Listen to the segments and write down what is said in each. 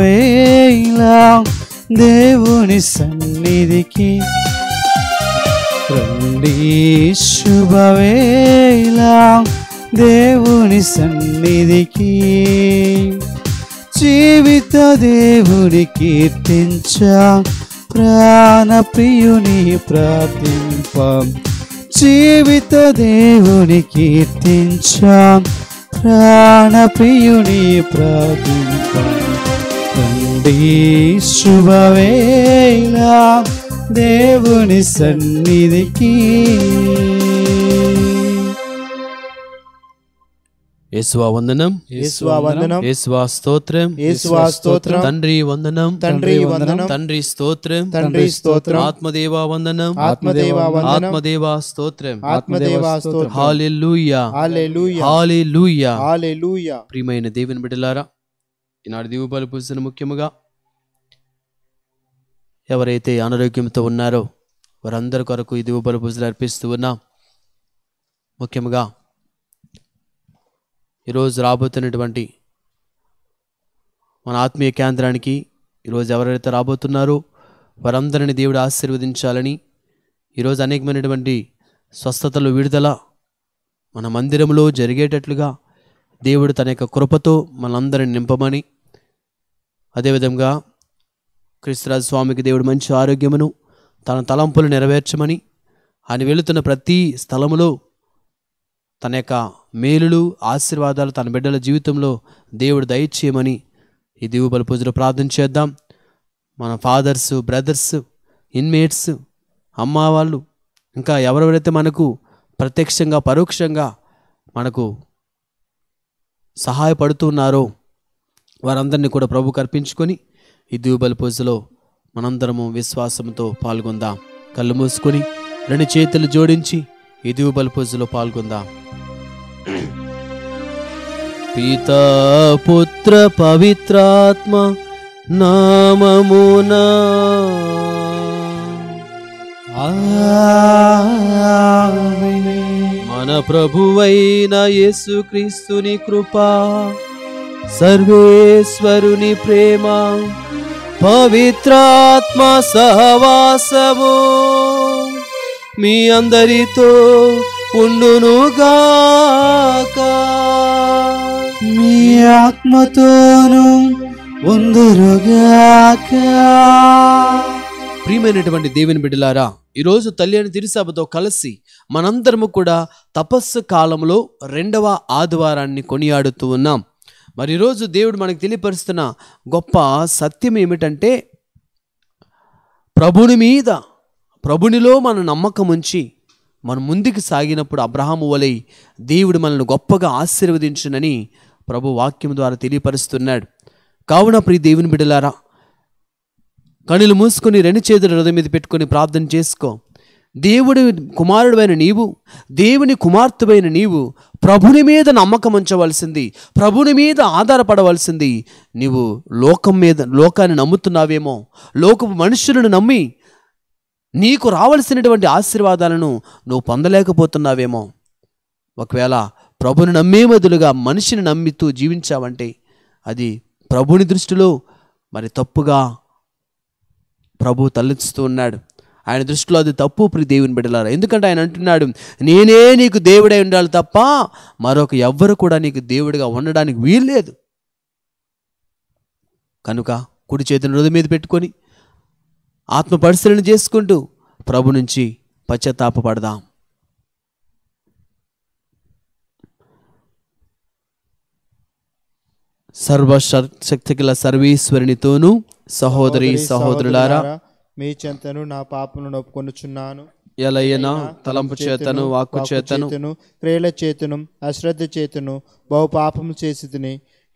వేళ దేవుని సన్నిధికి రండి శుభవేళ దేవుని సన్నిధికి జీవిత దేవుని కీర్తించ ప్రాణప్రియుని ప్రార్థింప జీవిత దేవుని కీర్తించ ప్రాణప్రియుని ప్రార్థింప ఈ శుభవేళ దేవుని సన్నిధికి యేసువా వందనం యేసువా వందనం యేసువా స్తోత్రం యేసువా స్తోత్రం తండ్రి వందనం తండ్రి వందనం తండ్రి స్తోత్రం తండ్రి స్తోత్రం ఆత్మదేవ వందనం ఆత్మదేవ ఆత్మదేవ స్తోత్రం ఆత్మదేవ స్తోత్రం హల్లెలూయా హల్లెలూయా హల్లెలూయా హల్లెలూయా ప్రియమైన దేవుని బిడ్డలారా ఈనాడు దీవుపాలు పూసిన ముఖ్యముగా ఎవరైతే అనారోగ్యంతో ఉన్నారో వారందరి కొరకు ఈ దీవుపాలు పూజలు అర్పిస్తూ ఉన్నాం ముఖ్యముగా ఈరోజు రాబోతున్నటువంటి మన ఆత్మీయ కేంద్రానికి ఈరోజు ఎవరైతే రాబోతున్నారో వారందరిని దేవుడు ఆశీర్వదించాలని ఈరోజు అనేకమైనటువంటి స్వస్థతలు విడుదల మన మందిరంలో జరిగేటట్లుగా దేవుడు తన యొక్క కృపతో మనందరిని నింపమని అదేవిధంగా క్రిస్తురాజు స్వామికి దేవుడు మంచి ఆరోగ్యమును తన తలంపులు నెరవేర్చమని ఆయన వెళుతున్న ప్రతి స్థలములో తన యొక్క మేలులు ఆశీర్వాదాలు తన బిడ్డల జీవితంలో దేవుడు దయచేయమని ఈ దీవుబల పూజలో ప్రార్థన చేద్దాం మన ఫాదర్స్ బ్రదర్స్ ఇన్మేట్స్ అమ్మ వాళ్ళు ఇంకా ఎవరెవరైతే మనకు ప్రత్యక్షంగా పరోక్షంగా మనకు సహాయపడుతున్నారో వారందరినీ కూడా ప్రభు కర్పించుకొని ఈ దూబల పూజలో మనందరము విశ్వాసంతో పాల్గొందాం కళ్ళు మూసుకొని రెండు చేతులు జోడించి ఈ దూబల పూజలో పాల్గొందాం పీత పుత్ర పవిత్రాత్మ నామమునా ఆ మన ప్రభువైన యేసుక్రీస్తుని కృప సర్వేశ్వరుని ప్రేమ పవిత్రాత్మ సహవాసము మీ అందరితో ఉండునుగాక మీ ఆత్మతోను ఉందురుగాక ప్రియమైనటువంటి దేవుని బిడ్డలారా ఈరోజు తల్లి అని తిరుసాబతో కలిసి మనందరము కూడా తపస్సు కాలంలో రెండవ ఆదివారాన్ని కొనియాడుతూ ఉన్నాం మరి ఈరోజు దేవుడు మనకు తెలియపరుస్తున్న గొప్ప సత్యం ఏమిటంటే ప్రభుని మీద ప్రభునిలో మన నమ్మకం ఉంచి మనం ముందుకు సాగినప్పుడు అబ్రహాము వలై దేవుడు మనల్ని గొప్పగా ఆశీర్వదించునని ప్రభు వాక్యం ద్వారా తెలియపరుస్తున్నాడు కావున ప్రి దేవుని బిడ్డలారా కనులు మూసుకొని రెండు చేతులు హృదయం మీద పెట్టుకొని ప్రార్థన చేసుకో దేవుడి కుమారుడైన నీవు దేవుని కుమార్తెమైన నీవు ప్రభుని మీద నమ్మకం ఉంచవలసింది ప్రభుని మీద ఆధారపడవలసింది నీవు లోకం మీద లోకాన్ని నమ్ముతున్నావేమో లోకపు మనుషులను నమ్మి నీకు రావలసినటువంటి ఆశీర్వాదాలను నువ్వు పొందలేకపోతున్నావేమో ఒకవేళ ప్రభుని నమ్మే బదులుగా మనిషిని నమ్మితూ జీవించావంటే అది ప్రభుని దృష్టిలో మరి తప్పుగా ప్రభు తలెత్తుతూ ఉన్నాడు ఆయన దృష్టిలో అది తప్పు ప్రి దేవుని బిడ్డలారా ఎందుకంటే ఆయన అంటున్నాడు నేనే నీకు దేవుడై ఉండాలి తప్ప మరొక ఎవ్వరు కూడా నీకు దేవుడిగా ఉండడానికి వీల్లేదు కనుక కుడి చేతిని హృదయం మీద పెట్టుకొని ఆత్మ పరిశీలన చేసుకుంటూ ప్రభు నుంచి పశ్చాత్తాపడదాం సర్వ శక్తి గల సర్వేశ్వరునితోనూ సహోదరి సహోదరులారా మీ చెంతను నా పాపను ఒప్పుకొనుచున్నాను ఎలయనా తలంపు చేతను వాక్కు చేతను క్రియల చేతను అశ్రద్ధ చేతను బహుపాపము చేసి తిని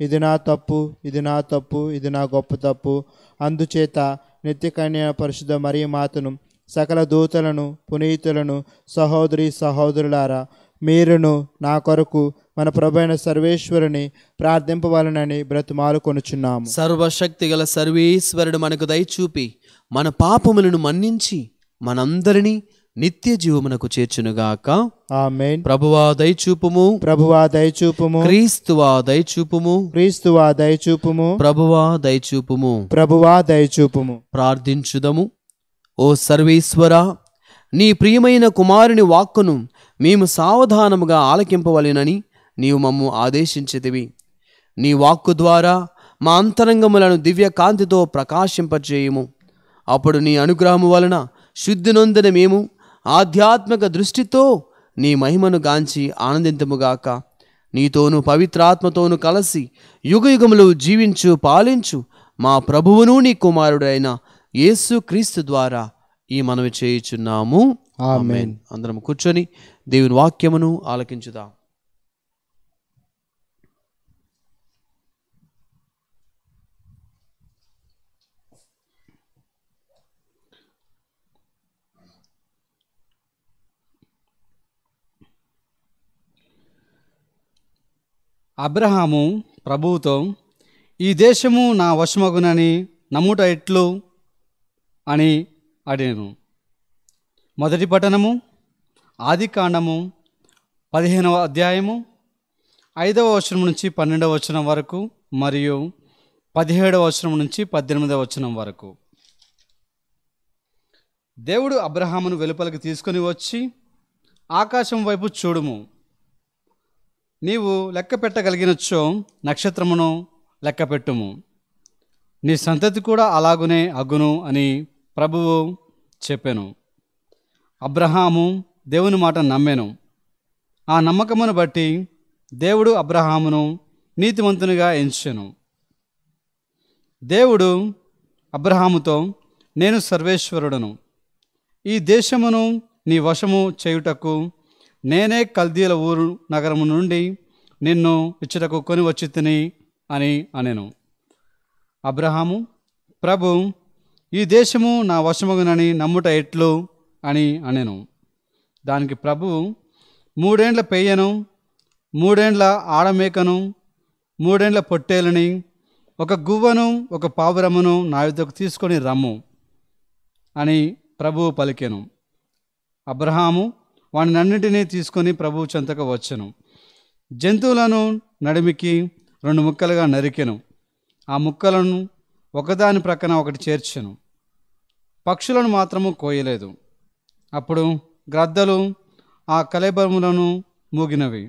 ఇది నా తప్పు ఇది నా తప్పు ఇది నా గొప్ప తప్పు అందుచేత నిత్యకన్య పరిశుద్ధ మరియు మాతను సకల దూతలను పునీతులను సహోదరి సహోదరులారా మీరును నా కొరకు మన ప్రభైన సర్వేశ్వరుని ప్రార్థింపవాలనని బ్రతుమాలుకొనుచున్నాము సర్వశక్తి గల సర్వేశ్వరుడు మనకు దయచూపి మన పాపములను మన్నించి మనందరినీ నిత్య జీవమునకు చేర్చునుగాక ఆమెన్ ప్రభువా దయచూపుము ప్రభువా దయచూపుము క్రీస్తువా దయచూపుము క్రీస్తువా దయచూపుము ప్రభువా దయచూపుము ప్రభువా దయచూపుము ప్రార్థించుదము ఓ సర్వేశ్వర నీ ప్రియమైన కుమారుని వాక్కును మేము సావధానముగా ఆలకింపవలెనని నీవు మమ్ము ఆదేశించితివి నీ వాక్కు ద్వారా మా అంతరంగములను దివ్య కాంతితో ప్రకాశింపచేయము అప్పుడు నీ అనుగ్రహము వలన శుద్ధి నొందిన మేము ఆధ్యాత్మిక దృష్టితో నీ మహిమను గాంచి ఆనందింతముగాక నీతోను పవిత్రాత్మతోను కలసి యుగయుగములు జీవించు పాలించు మా ప్రభువును నీ కుమారుడైన యేసు క్రీస్తు ద్వారా ఈ మనవి చేయుచున్నాము ఆమెన్ అందరం కూర్చొని దేవుని వాక్యమును ఆలకించుదాం అబ్రహాము ప్రభువుతో ఈ దేశము నా వశమగునని నమ్ముట ఎట్లు అని అడిగాను మొదటి పట్టణము ఆది కాండము పదిహేనవ అధ్యాయము ఐదవ వచనం నుంచి పన్నెండవ వచనం వరకు మరియు పదిహేడవ వచనం నుంచి పద్దెనిమిదవ వచనం వరకు దేవుడు అబ్రహామును వెలుపలికి తీసుకొని వచ్చి ఆకాశం వైపు చూడుము నీవు లెక్క పెట్టగలిగినచ్చో నక్షత్రమును లెక్కపెట్టుము నీ సంతతి కూడా అలాగునే అగును అని ప్రభువు చెప్పాను అబ్రహాము దేవుని మాట నమ్మాను ఆ నమ్మకమును బట్టి దేవుడు అబ్రహామును నీతిమంతునిగా ఎంచాను దేవుడు అబ్రహాముతో నేను సర్వేశ్వరుడను ఈ దేశమును నీ వశము చేయుటకు నేనే కల్దీల ఊరు నగరము నుండి నిన్ను ఇచ్చుటకు కొని వచ్చి తిని అని అనెను అబ్రహాము ప్రభు ఈ దేశము నా వశమగునని నమ్ముట ఎట్లు అని అనెను దానికి ప్రభువు మూడేండ్ల పెయ్యను మూడేండ్ల ఆడమేకను మూడేండ్ల పొట్టేలని ఒక గువ్వను ఒక పావురమును నా యుద్ధకు తీసుకొని రమ్ము అని ప్రభువు పలికెను అబ్రహాము అన్నింటినీ తీసుకొని ప్రభువు చెంతకు వచ్చెను జంతువులను నడిమికి రెండు ముక్కలుగా నరికెను ఆ ముక్కలను ఒకదాని ప్రక్కన ఒకటి చేర్చెను పక్షులను మాత్రము కోయలేదు అప్పుడు గ్రద్దలు ఆ కలేబరములను మూగినవి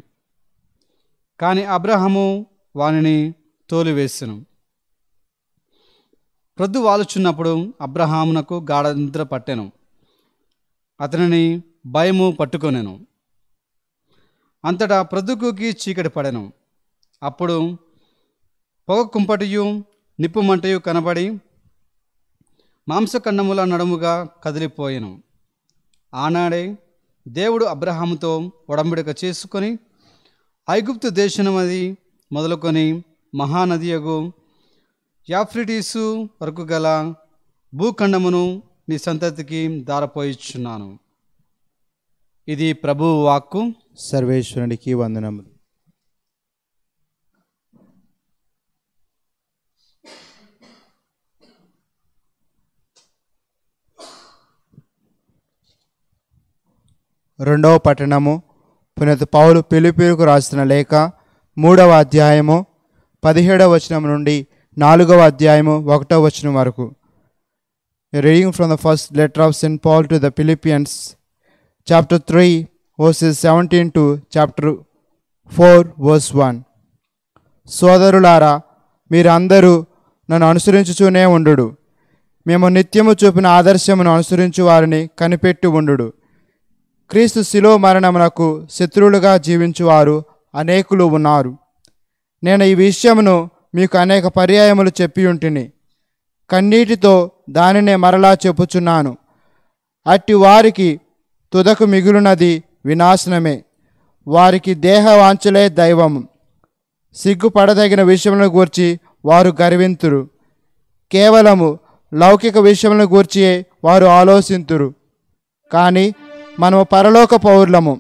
కానీ అబ్రహము వానిని తోలివేసెను ప్రొద్దు వాలుచున్నప్పుడు అబ్రహామునకు నిద్ర పట్టెను అతనిని భయము పట్టుకొనెను అంతటా ప్రొద్దుకుకి చీకటి పడెను అప్పుడు పొగ కుంపటియు నిప్పుమంటయు కనబడి మాంసఖండముల నడుముగా కదిలిపోయాను ఆనాడే దేవుడు అబ్రహాముతో ఒడంబడిక చేసుకొని ఐగుప్తు దేశమది మొదలుకొని మహానదియగు యాఫ్రిటీసు వరకు గల భూఖండమును నీ సంతతికి దారపోయిచున్నాను ఇది ప్రభు వాక్కు సర్వేశ్వరునికి వందనములు రెండవ పట్టణము పునత పౌలు పిలుపులకు రాసిన లేఖ మూడవ అధ్యాయము పదిహేడవ వచనం నుండి నాలుగవ అధ్యాయము ఒకటవ వచనం వరకు reading from the first letter of saint Paul to the Philippians chapter three verses seventeen to chapter four verse one సోదరులారా మీరందరూ నన్ను అనుసరించుచూనే ఉండు మేము నిత్యము చూపిన ఆదర్శమును అనుసరించు వారిని కనిపెట్టి ఉండు క్రీస్తు శిలో మరణమునకు శత్రువులుగా జీవించువారు అనేకులు ఉన్నారు నేను ఈ విషయమును మీకు అనేక పర్యాయములు చెప్పి చెప్పియుంటిని కన్నీటితో దానినే మరలా చెప్పుచున్నాను అట్టి వారికి తుదకు మిగులునది వినాశనమే వారికి దేహవాంచలే దైవము సిగ్గుపడదగిన విషయములను గూర్చి వారు గర్వింతురు కేవలము లౌకిక విషయములను గూర్చియే వారు ఆలోచింతురు కానీ మనము పరలోక పౌర్లము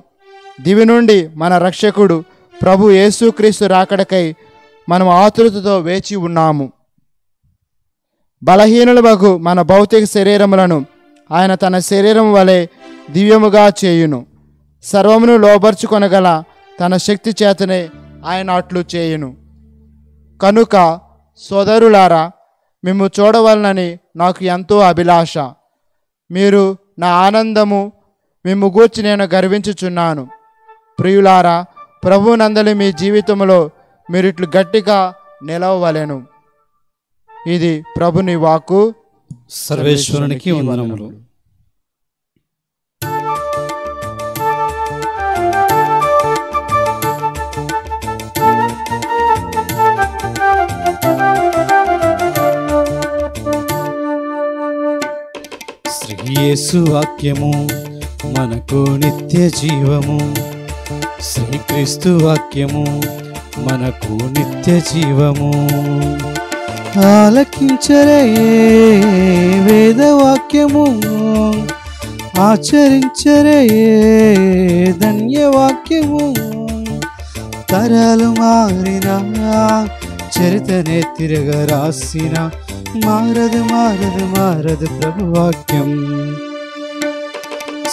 దివి నుండి మన రక్షకుడు ప్రభు యేసుక్రీస్తు రాకడకై మనం ఆతృతతో వేచి ఉన్నాము బలహీనులకు మన భౌతిక శరీరములను ఆయన తన శరీరం వలె దివ్యముగా చేయును సర్వమును లోబర్చుకొనగల తన శక్తి చేతనే ఆయన అట్లు చేయును కనుక సోదరులారా మేము చూడవలనని నాకు ఎంతో అభిలాష మీరు నా ఆనందము మిమ్ము గూర్చి నేను గర్వించుచున్నాను ప్రియులారా ప్రభునందలి మీ జీవితంలో మీరు ఇట్లు గట్టిగా నిలవలేను ఇది ప్రభుని వాకు సర్వేశ్వరునికి వందనములు వాక్యము మనకు నిత్య జీవము శ్రీక్రీస్తు వాక్యము మనకు నిత్య జీవము ఆలకించరే వేదవాక్యము ఆచరించరే ధన్యవాక్యము తరాలు మారినా చరితనే తిరగ రాసిన మారదు మారదు మారదు ప్రభువాక్యం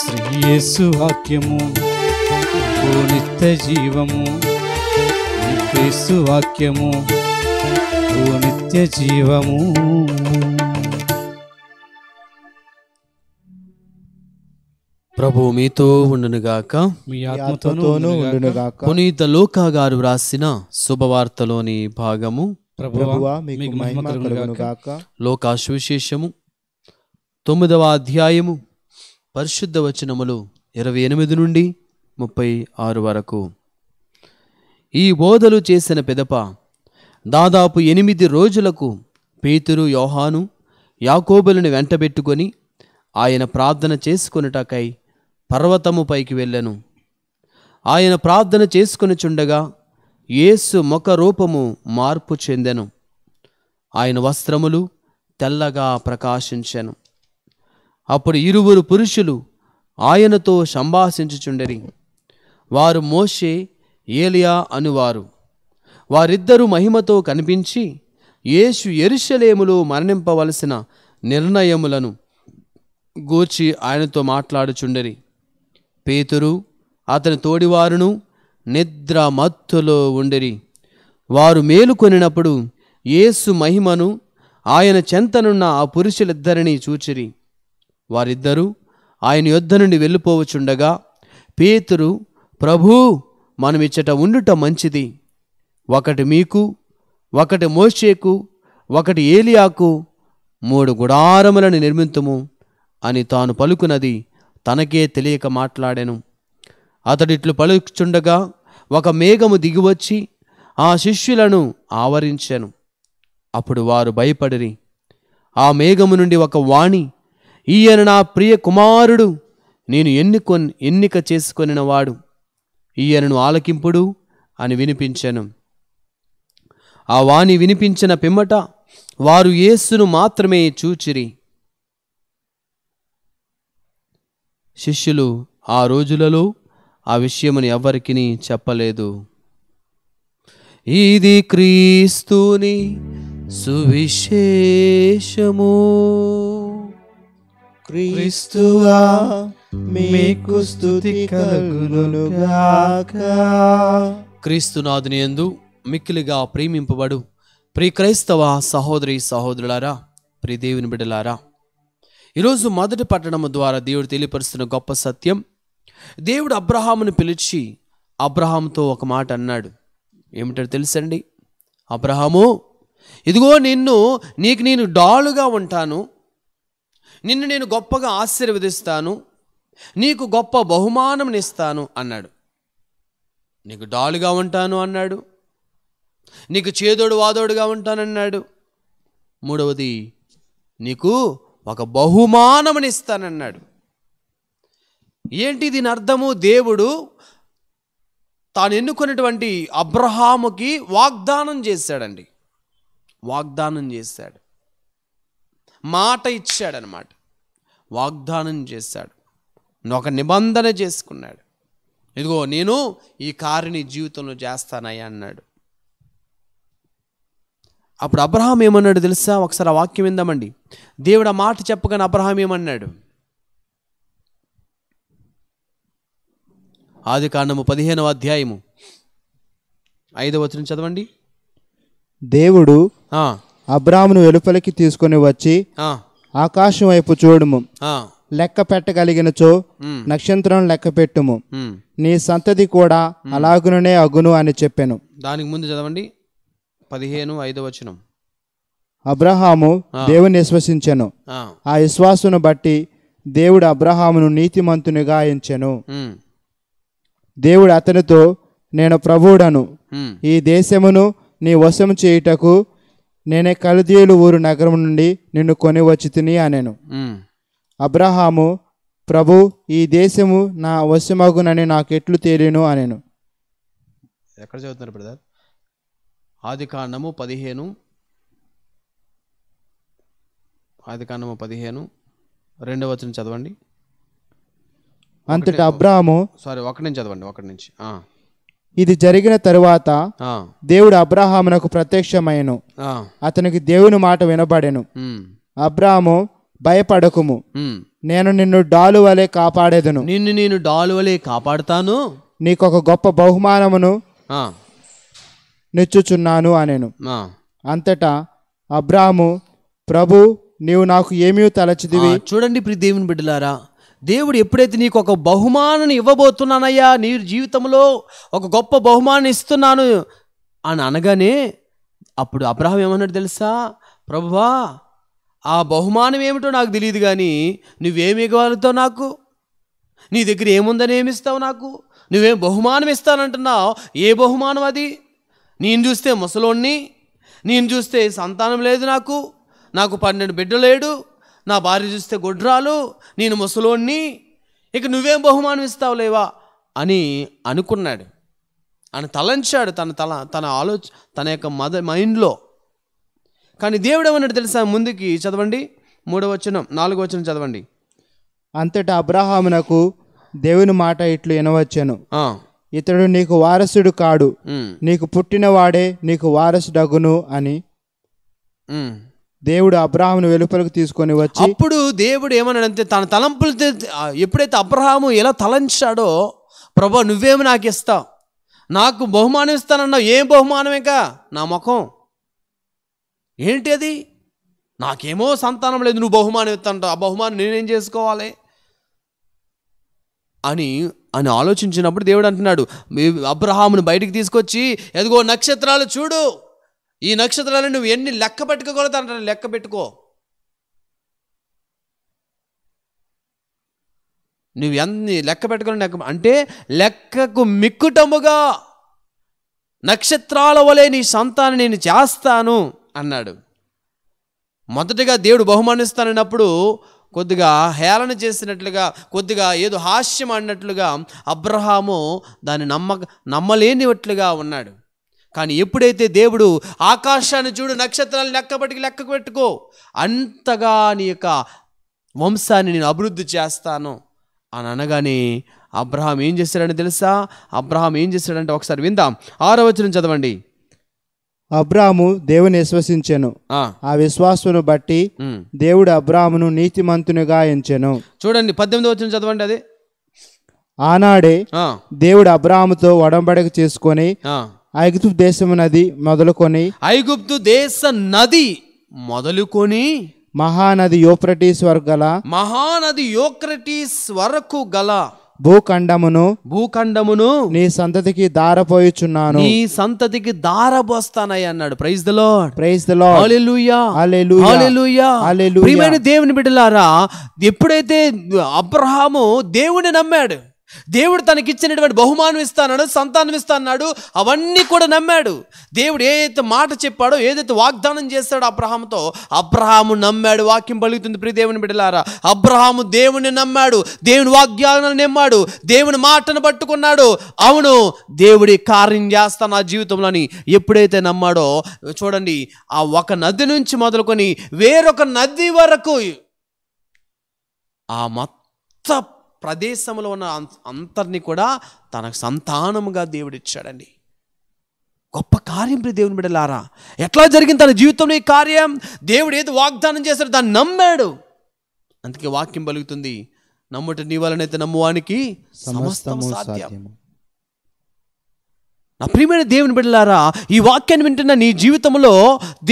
శ్రీయేసు వాక్యము ఓ నిత్య జీవము నిత్యేసు వాక్యము ఓ నిత్య జీవము ప్రభు మీతో ఉండునుగాక మీ ఆత్మతోనూ ఉండునుగాక పునీత లోకా గారు వ్రాసిన శుభవార్తలోని భాగము ప్రభువా మీకు లోకా సువిశేషము తొమ్మిదవ అధ్యాయము పరిశుద్ధ వచనములు ఇరవై ఎనిమిది నుండి ముప్పై ఆరు వరకు ఈ బోధలు చేసిన పెదప దాదాపు ఎనిమిది రోజులకు పేతురు యోహాను యాకోబులను వెంటబెట్టుకొని ఆయన ప్రార్థన చేసుకొనుటకై పర్వతము పైకి వెళ్ళెను ఆయన ప్రార్థన చుండగా యేసు ముఖ రూపము మార్పు చెందెను ఆయన వస్త్రములు తెల్లగా ప్రకాశించెను అప్పుడు ఇరువురు పురుషులు ఆయనతో సంభాషించుచుండరి వారు మోషే ఏలియా అనువారు వారిద్దరూ మహిమతో కనిపించి యేసు ఎరుషలేములో మరణింపవలసిన నిర్ణయములను గూర్చి ఆయనతో మాట్లాడుచుండరి పేతురు అతని తోడివారును నిద్రమత్తులో ఉండిరి వారు మేలుకొనినప్పుడు యేసు మహిమను ఆయన చెంతనున్న ఆ పురుషులిద్దరినీ చూచిరి వారిద్దరూ ఆయన యొద్ద నుండి వెళ్ళిపోవచ్చుండగా పేతురు ప్రభూ మనం ఇచ్చట ఉండుట మంచిది ఒకటి మీకు ఒకటి మోషేకు ఒకటి ఏలియాకు మూడు గుడారములను నిర్మితుము అని తాను పలుకున్నది తనకే తెలియక మాట్లాడాను అతడిట్లు పలుకుచుండగా ఒక మేఘము దిగివచ్చి ఆ శిష్యులను ఆవరించాను అప్పుడు వారు భయపడిరి ఆ మేఘము నుండి ఒక వాణి ఈయన నా ప్రియ కుమారుడు నేను ఎన్నుకొ ఎన్నిక చేసుకొనిన వాడు ఈయనను ఆలకింపుడు అని వినిపించను ఆ వాణి వినిపించిన పిమ్మట వారు యేసును మాత్రమే చూచిరి శిష్యులు ఆ రోజులలో ఆ విషయమును ఎవరికి చెప్పలేదు ఇది క్రీస్తుని సువిశేషము క్రీస్తువా మీకు స్థుతి కలుగునుగాక క్రీస్తునాథుని ఎందు మిక్కిలిగా ప్రేమింపబడు ప్రీ క్రైస్తవ సహోదరి సహోదరులారా ప్రి దేవుని బిడలారా ఈరోజు మొదటి పట్టణము ద్వారా దేవుడు తెలియపరుస్తున్న గొప్ప సత్యం దేవుడు అబ్రహామును పిలిచి అబ్రహాంతో ఒక మాట అన్నాడు ఏమిటో తెలుసండి అబ్రహాము ఇదిగో నిన్ను నీకు నేను డాలుగా ఉంటాను నిన్ను నేను గొప్పగా ఆశీర్వదిస్తాను నీకు గొప్ప ఇస్తాను అన్నాడు నీకు డాలుగా ఉంటాను అన్నాడు నీకు చేదోడు వాదోడుగా ఉంటానన్నాడు మూడవది నీకు ఒక బహుమానమునిస్తానన్నాడు ఏంటి దీని అర్థము దేవుడు తాను ఎన్నుకున్నటువంటి అబ్రహాముకి వాగ్దానం చేశాడండి వాగ్దానం చేశాడు మాట ఇచ్చాడనమాట వాగ్దానం చేశాడు ఒక నిబంధన చేసుకున్నాడు ఇదిగో నేను ఈ కారుని జీవితంలో చేస్తానయ్యా అన్నాడు అప్పుడు అబ్రహాం ఏమన్నాడు తెలుసా ఒకసారి ఆ వాక్యం విందామండి దేవుడు ఆ మాట చెప్పగానే అబ్రహాం ఏమన్నాడు ఆది కాండము పదిహేనవ అధ్యాయము ఐదవ వచనం చదవండి దేవుడు అబ్రామును వెలుపలికి తీసుకుని వచ్చి ఆకాశం వైపు చూడుము లెక్క పెట్టగలిగినచో నక్షత్రం లెక్క పెట్టుము నీ సంతతి కూడా అలాగుననే అగును అని చెప్పాను దానికి ముందు చదవండి పదిహేను ఐదు వచనం అబ్రహాము దేవుని విశ్వసించను ఆ విశ్వాసును బట్టి దేవుడు అబ్రహామును నీతిమంతునిగా ఎంచెను దేవుడు అతనితో నేను ప్రభువుడను ఈ దేశమును నీ వశము చేయుటకు నేనే కలుదీయులు ఊరు నగరం నుండి నిన్ను కొని వచ్చి తిని అనేను అబ్రహాము ప్రభు ఈ దేశము నా వశమగునని నాకు ఎట్లు తేలిను అనేను ఎక్కడ చదువుతున్నారు బ్రదర్ ఆది కాండము పదిహేను ఆది కాండము పదిహేను రెండవ వచ్చిన చదవండి అంతటా అబ్రాహము సారీ ఒకటి నుంచి చదవండి ఒకటి నుంచి ఇది జరిగిన తరువాత దేవుడు అబ్రహామునకు ప్రత్యక్షమయ్యను అతనికి దేవుని మాట వినబడెను అబ్రాహము భయపడకుము నేను నిన్ను డాలు వలె కాపాడేదను నిన్ను నేను డాలు వలె కాపాడుతాను నీకు ఒక గొప్ప బహుమానమును నిచ్చుచున్నాను అనేను అంతటా అబ్రాహము ప్రభు నీవు నాకు ఏమీ తలచిదివి చూడండి ప్రి దేవుని బిడ్డలారా దేవుడు ఎప్పుడైతే నీకు ఒక బహుమానం ఇవ్వబోతున్నానయ్యా నీ జీవితంలో ఒక గొప్ప బహుమానం ఇస్తున్నాను అని అనగానే అప్పుడు అబ్రహం ఏమన్నాడు తెలుసా ప్రభువా ఆ బహుమానం ఏమిటో నాకు తెలియదు కానీ నువ్వేమి ఇవ్వగలుగుతావు నాకు నీ దగ్గర ఏముందని ఏమిస్తావు నాకు నువ్వేం బహుమానం ఇస్తానంటున్నావు ఏ బహుమానం అది నేను చూస్తే ముసలోణ్ణి నేను చూస్తే సంతానం లేదు నాకు నాకు పన్నెండు బిడ్డలేడు నా భార్య చూస్తే గొడ్రాలు నేను ముసలోణ్ణి ఇక నువ్వేం బహుమానం ఇస్తావు లేవా అని అనుకున్నాడు ఆయన తలంచాడు తన తల తన ఆలోచ తన యొక్క మద మైండ్లో కానీ దేవుడు ఏమన్నాడు తెలుసా ముందుకి చదవండి మూడవ వచనం నాలుగో వచనం చదవండి అంతటా అబ్రహామునకు దేవుని మాట ఇట్లు వినవచ్చాను ఇతడు నీకు వారసుడు కాడు నీకు పుట్టినవాడే నీకు వారసుడగును అని దేవుడు అబ్రహాము వెలుపలకు తీసుకొని వచ్చి అప్పుడు దేవుడు ఏమన్నాడంటే తన తలంపులు ఎప్పుడైతే అబ్రహాము ఎలా తలంచాడో ప్రభా నువ్వేమి నాకు ఇస్తావు నాకు బహుమానం ఇస్తానన్నావు ఏం బహుమానం ఇంకా నా ముఖం ఏంటి అది నాకేమో సంతానం లేదు నువ్వు బహుమానం ఇస్తా ఆ బహుమానం నేనేం చేసుకోవాలి అని అని ఆలోచించినప్పుడు దేవుడు అంటున్నాడు అబ్రహామును బయటికి తీసుకొచ్చి ఎదుగో నక్షత్రాలు చూడు ఈ నక్షత్రాలు నువ్వు ఎన్ని లెక్క పెట్టుకోగలదు అంటారు లెక్క పెట్టుకో నువ్వు ఎన్ని లెక్క పెట్టుకోని లెక్క అంటే లెక్కకు మిక్కుటముగా నక్షత్రాల వలె నీ సంతానం నేను చేస్తాను అన్నాడు మొదటగా దేవుడు బహుమానిస్తానన్నప్పుడు కొద్దిగా హేళన చేసినట్లుగా కొద్దిగా ఏదో హాస్యం అన్నట్లుగా అబ్రహాము దాన్ని నమ్మ నమ్మలేనివట్లుగా ఉన్నాడు కానీ ఎప్పుడైతే దేవుడు ఆకాశాన్ని చూడు నక్షత్రాలు లెక్కబడికి లెక్క పెట్టుకో అంతగా నీ యొక్క వంశాన్ని నేను అభివృద్ధి చేస్తాను అని అనగానే అబ్రహాం ఏం చేశాడని తెలుసా అబ్రహాం ఏం చేశాడంటే ఒకసారి విందాం ఆరో వచ్చిన చదవండి అబ్రాహము దేవుని విశ్వసించాను ఆ విశ్వాసును బట్టి దేవుడు అబ్రామును నీతిమంతునిగా ఎంచాను చూడండి పద్దెనిమిది వచ్చిన చదవండి అది ఆనాడే దేవుడు అబ్రాహముతో వడంబడక చేసుకొని ఐగుప్తు దేశం నది మొదలుకొని ఐగుప్తు దేశ నది మొదలుకొని మహానది యోక్రటీస్ వరకు గల మహానది యోక్రటీస్ వరకు గల భూఖండమును భూఖండమును నీ సంతతికి దారపోయిచున్నాను నీ సంతతికి దారపోస్తానయ్య అన్నాడు ప్రైజ్ దలో ప్రైజ్ దలో హల్లెలూయా హల్లెలూయా హల్లెలూయా హల్లెలూయా ప్రియమైన దేవుని బిడ్డలారా ఎప్పుడైతే అబ్రహాము దేవుని నమ్మాడు దేవుడు తనకిచ్చినటువంటి బహుమానం ఇస్తానన్నాడు సంతానం ఇస్తానన్నాడు అవన్నీ కూడా నమ్మాడు దేవుడు ఏదైతే మాట చెప్పాడో ఏదైతే వాగ్దానం చేస్తాడో అబ్రహాముతో అబ్రహాము నమ్మాడు వాక్యం పలుకుతుంది ప్రి దేవుని బిడ్డలారా అబ్రహాము దేవుని నమ్మాడు దేవుని వాగ్యాలను నమ్మాడు దేవుని మాటను పట్టుకున్నాడు అవును దేవుడి కార్యం చేస్తా నా జీవితంలోని ఎప్పుడైతే నమ్మాడో చూడండి ఆ ఒక నది నుంచి మొదలుకొని వేరొక నది వరకు ఆ మొత్తం ప్రదేశంలో ఉన్న అంతర్ని కూడా తనకు సంతానముగా దేవుడిచ్చాడండి గొప్ప కార్యం దేవుని బిడలారా ఎట్లా జరిగింది తన జీవితంలో ఈ కార్యం దేవుడు ఏది వాగ్దానం చేశాడు దాన్ని నమ్మాడు అందుకే వాక్యం పలుకుతుంది నమ్ముట నీ వలనైతే నమ్మువానికి సమస్తం సాధ్యం నా ప్రియమైన దేవుని బిడ్డలారా ఈ వాక్యాన్ని వింటున్న నీ జీవితంలో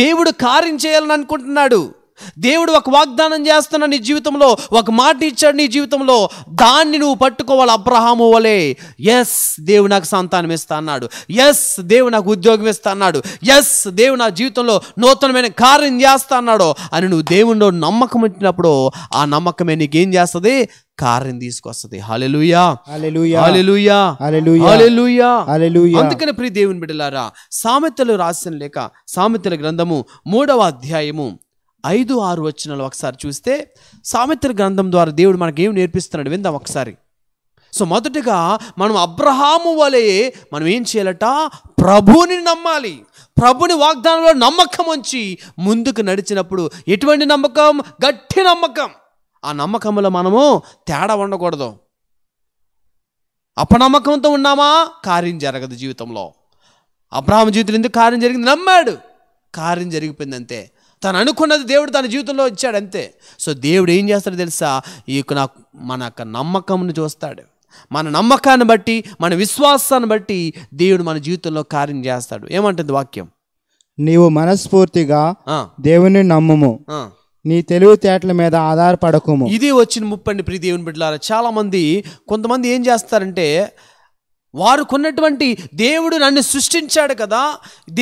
దేవుడు కార్యం చేయాలని అనుకుంటున్నాడు దేవుడు ఒక వాగ్దానం చేస్తున్న నీ జీవితంలో ఒక మాట ఇచ్చాడు నీ జీవితంలో దాన్ని నువ్వు పట్టుకోవాలి అబ్రహాము వలే ఎస్ దేవుడు నాకు సంతానం ఇస్తా అన్నాడు ఎస్ దేవుడు నాకు ఉద్యోగం ఇస్తా అన్నాడు ఎస్ దేవుడు నా జీవితంలో నూతనమైన కార్యం చేస్తా అన్నాడు అని నువ్వు దేవుడిలో నమ్మకం ఇచ్చినప్పుడు ఆ నమ్మకమే నీకేం చేస్తుంది కార్యం తీసుకొస్తుంది అందుకని ప్రీ దేవుని బిడ్డలారా సామెతలు రాసిన లేక సామెతల గ్రంథము మూడవ అధ్యాయము ఐదు ఆరు వచ్చినలో ఒకసారి చూస్తే సామెత్ర గ్రంథం ద్వారా దేవుడు ఏమి నేర్పిస్తున్నాడు విందాం ఒకసారి సో మొదటగా మనం అబ్రహాము వలె మనం ఏం చేయాలట ప్రభుని నమ్మాలి ప్రభుని వాగ్దానంలో నమ్మకం ఉంచి ముందుకు నడిచినప్పుడు ఎటువంటి నమ్మకం గట్టి నమ్మకం ఆ నమ్మకంలో మనము తేడా ఉండకూడదు అపనమ్మకంతో ఉన్నామా కార్యం జరగదు జీవితంలో అబ్రహాం జీవితంలో ఎందుకు కార్యం జరిగింది నమ్మాడు కార్యం జరిగిపోయింది అంతే తను అనుకున్నది దేవుడు తన జీవితంలో ఇచ్చాడు అంతే సో దేవుడు ఏం చేస్తాడు తెలుసా ఈ యొక్క నాకు మన యొక్క నమ్మకంను చూస్తాడు మన నమ్మకాన్ని బట్టి మన విశ్వాసాన్ని బట్టి దేవుడు మన జీవితంలో కార్యం చేస్తాడు ఏమంటుంది వాక్యం నీవు మనస్ఫూర్తిగా దేవుని నమ్మము నీ తెలివితేటల మీద ఆధారపడకము ఇది వచ్చిన ముప్పండి ప్రీ దేవుని బిడ్డలారా చాలా మంది కొంతమంది ఏం చేస్తారంటే వారు కొన్నటువంటి దేవుడు నన్ను సృష్టించాడు కదా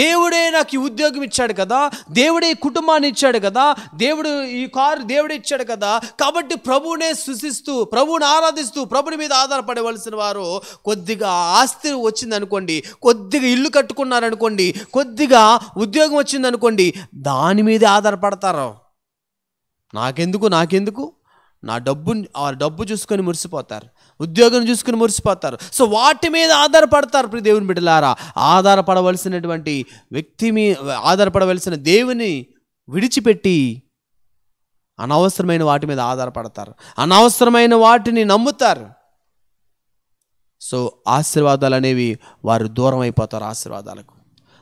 దేవుడే నాకు ఈ ఉద్యోగం ఇచ్చాడు కదా దేవుడే ఈ కుటుంబాన్ని ఇచ్చాడు కదా దేవుడు ఈ కారు దేవుడే ఇచ్చాడు కదా కాబట్టి ప్రభువునే సృష్టిస్తూ ప్రభువుని ఆరాధిస్తూ ప్రభుని మీద ఆధారపడవలసిన వారు కొద్దిగా ఆస్తి వచ్చిందనుకోండి కొద్దిగా ఇల్లు కట్టుకున్నారనుకోండి కొద్దిగా ఉద్యోగం వచ్చిందనుకోండి దాని మీదే ఆధారపడతారు నాకెందుకు నాకెందుకు నా డబ్బు ఆ డబ్బు చూసుకొని మురిసిపోతారు ఉద్యోగం చూసుకుని మురిసిపోతారు సో వాటి మీద ఆధారపడతారు ప్రి దేవుని బిడ్డలారా ఆధారపడవలసినటువంటి వ్యక్తి మీ ఆధారపడవలసిన దేవుని విడిచిపెట్టి అనవసరమైన వాటి మీద ఆధారపడతారు అనవసరమైన వాటిని నమ్ముతారు సో ఆశీర్వాదాలు అనేవి వారు దూరం అయిపోతారు ఆశీర్వాదాలకు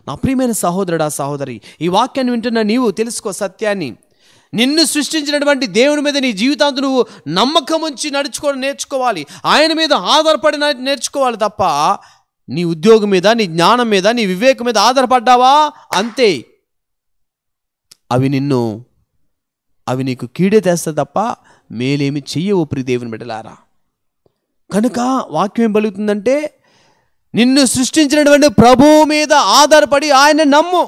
నా ప్రియమైన సహోదరుడా సహోదరి ఈ వాక్యాన్ని వింటున్న నీవు తెలుసుకో సత్యాన్ని నిన్ను సృష్టించినటువంటి దేవుని మీద నీ జీవితాంతం నువ్వు నమ్మకం ఉంచి నడుచుకోవడం నేర్చుకోవాలి ఆయన మీద ఆధారపడి నేర్చుకోవాలి తప్ప నీ ఉద్యోగం మీద నీ జ్ఞానం మీద నీ వివేకం మీద ఆధారపడ్డావా అంతే అవి నిన్ను అవి నీకు కీడే తెస్తా తప్ప మేలేమి చెయ్యవు ప్రియ దేవుని బిడ్డలారా కనుక వాక్యం ఏం పలుకుతుందంటే నిన్ను సృష్టించినటువంటి ప్రభువు మీద ఆధారపడి ఆయన నమ్ము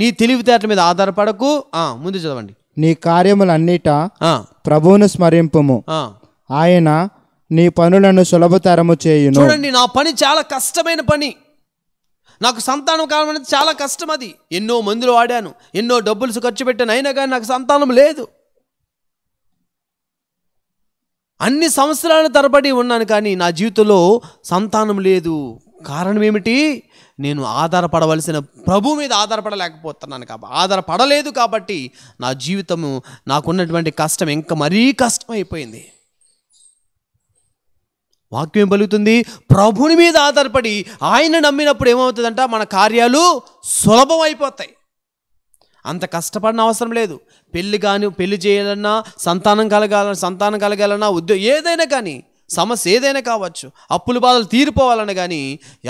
నీ తెలివితేట మీద ఆధారపడకు ముందు చదవండి నీ కార్యములన్నిట ప్రభువును స్మరింపు ఆయన నీ పనులను సులభతరము చేయును చూడండి నా పని చాలా కష్టమైన పని నాకు సంతానం కావడం అనేది చాలా కష్టం అది ఎన్నో మందులు వాడాను ఎన్నో డబ్బులు ఖర్చు పెట్టాను అయినా కానీ నాకు సంతానం లేదు అన్ని సంవత్సరాల తరబడి ఉన్నాను కానీ నా జీవితంలో సంతానం లేదు కారణం ఏమిటి నేను ఆధారపడవలసిన ప్రభు మీద ఆధారపడలేకపోతున్నాను కాబట్టి ఆధారపడలేదు కాబట్టి నా జీవితము నాకున్నటువంటి కష్టం ఇంకా మరీ కష్టమైపోయింది వాక్యం పలుకుతుంది ప్రభుని మీద ఆధారపడి ఆయన నమ్మినప్పుడు ఏమవుతుందంట మన కార్యాలు సులభం అయిపోతాయి అంత కష్టపడిన అవసరం లేదు పెళ్ళి కానీ పెళ్లి చేయాలన్నా సంతానం కలగాలన్నా సంతానం కలగాలన్నా ఉద్యోగం ఏదైనా కానీ సమస్య ఏదైనా కావచ్చు అప్పుల బాధలు తీరిపోవాలని కానీ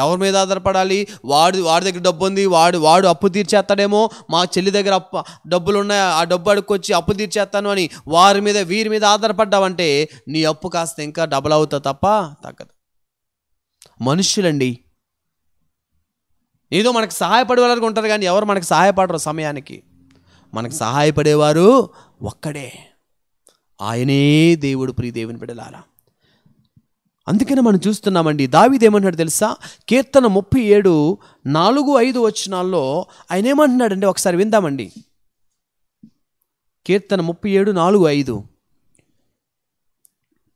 ఎవరి మీద ఆధారపడాలి వాడు వాడి దగ్గర డబ్బు ఉంది వాడు వాడు అప్పు తీర్చేస్తాడేమో మా చెల్లి దగ్గర అప్ప డబ్బులు ఉన్నాయి ఆ డబ్బు అడుక్కొచ్చి అప్పు తీర్చేస్తాను అని వారి మీద వీరి మీద ఆధారపడ్డావంటే నీ అప్పు కాస్త ఇంకా డబల్ అవుతా తప్ప తగ్గదు మనుషులండి ఏదో మనకు సహాయపడే వాళ్ళకి ఉంటారు కానీ ఎవరు మనకు సహాయపడరు సమయానికి మనకు సహాయపడేవారు ఒక్కడే ఆయనే దేవుడు ప్రియ దేవుని బిడ్డలారా అందుకనే మనం చూస్తున్నామండి దావిదేమంటున్నాడు తెలుసా కీర్తన ముప్పై ఏడు నాలుగు ఐదు వచ్చినాల్లో ఆయన ఏమంటున్నాడండి ఒకసారి విందామండి కీర్తన ముప్పై ఏడు నాలుగు ఐదు